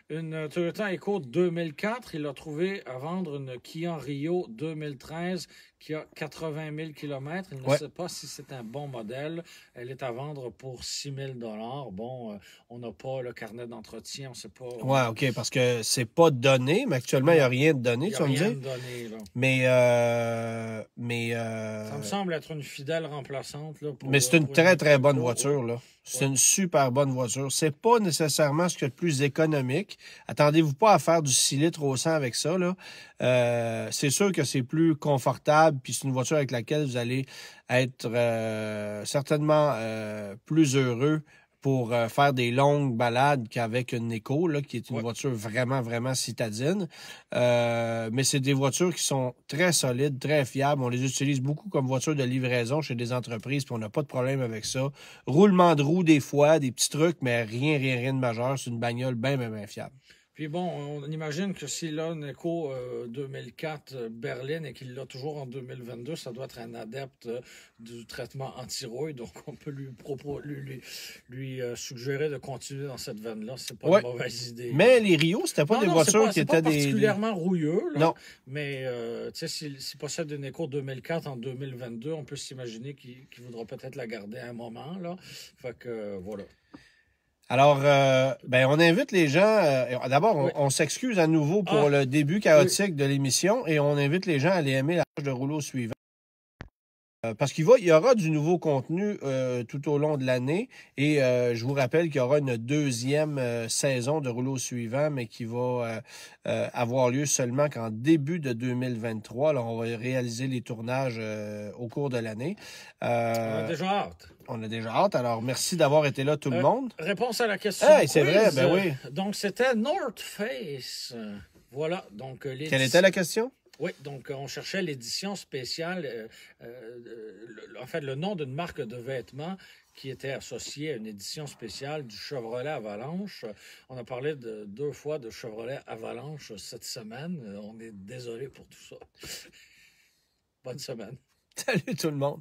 une Toyota Echo 2004. Il a trouvé à vendre une Kia Rio 2013 qui a 80 000 km. Il ne sait pas si c'est un bon modèle. Elle est à vendre pour 6 000 Bon, euh, on n'a pas le carnet d'entretien, on ne sait pas. Ouais, OK, parce que c'est pas donné, mais actuellement, il n'y a rien de donné, tu vas me dire. De donné, là. Mais. Euh, mais euh, Ça me semble être une fidèle remplaçante. Là, mais c'est une très, très bonne voiture. Là. C'est une super bonne voiture. C'est pas nécessairement ce qu'il y a de plus économique. Attendez-vous pas à faire du 6 litres au 100 avec ça. Là. Euh, c'est sûr que c'est plus confortable, puis c'est une voiture avec laquelle vous allez être euh, certainement euh, plus heureux pour euh, faire des longues balades qu'avec une Eco, là, qui est une voiture vraiment, vraiment citadine. Euh, mais c'est des voitures qui sont très solides, très fiables. On les utilise beaucoup comme voitures de livraison chez des entreprises, puis on n'a pas de problème avec ça. Roulement de roue des fois, des petits trucs, mais rien, rien, rien de majeur. C'est une bagnole bien, bien, bien fiable. Puis bon, on imagine que s'il a une écho 2004 euh, euh, Berlin et qu'il l'a toujours en 2022, ça doit être un adepte euh, du traitement anti-rouille. Donc on peut lui, lui, lui suggérer de continuer dans cette veine-là. C'est pas une mauvaise idée. Mais les Rio, c'était pas des voitures qui étaient pas particulièrement rouilleux. Non. Mais s'il possède une écho 2004 en 2022, on peut s'imaginer qu'il voudra peut-être la garder à un moment. Là. Fait que voilà. Alors, euh, ben, on invite les gens. Euh, d'abord, on, s'excuse à nouveau pour ah. le début chaotique de l'émission et on invite les gens à aller aimer la page de rouleau Suivant. Euh, parce qu'il y aura du nouveau contenu tout au long de l'année et je vous rappelle qu'il y aura une deuxième saison de rouleau suivant, mais qui va avoir lieu seulement qu'en début de 2023. Alors, on va réaliser les tournages au cours de l'année. déjà on a déjà hâte. Alors, merci d'avoir été là, tout le euh, monde. Réponse à la question. Ah, c'est vrai, ben oui. Donc, c'était North Face. Voilà. Donc, euh, Quelle était la question? Oui, donc euh, on cherchait l'édition spéciale, en fait le nom d'une marque de vêtements qui était associée à une édition spéciale du Chevrolet Avalanche. On a parlé de, deux fois de Chevrolet Avalanche cette semaine. On est désolé pour tout ça. (laughs) Bonne semaine. Salut tout le monde.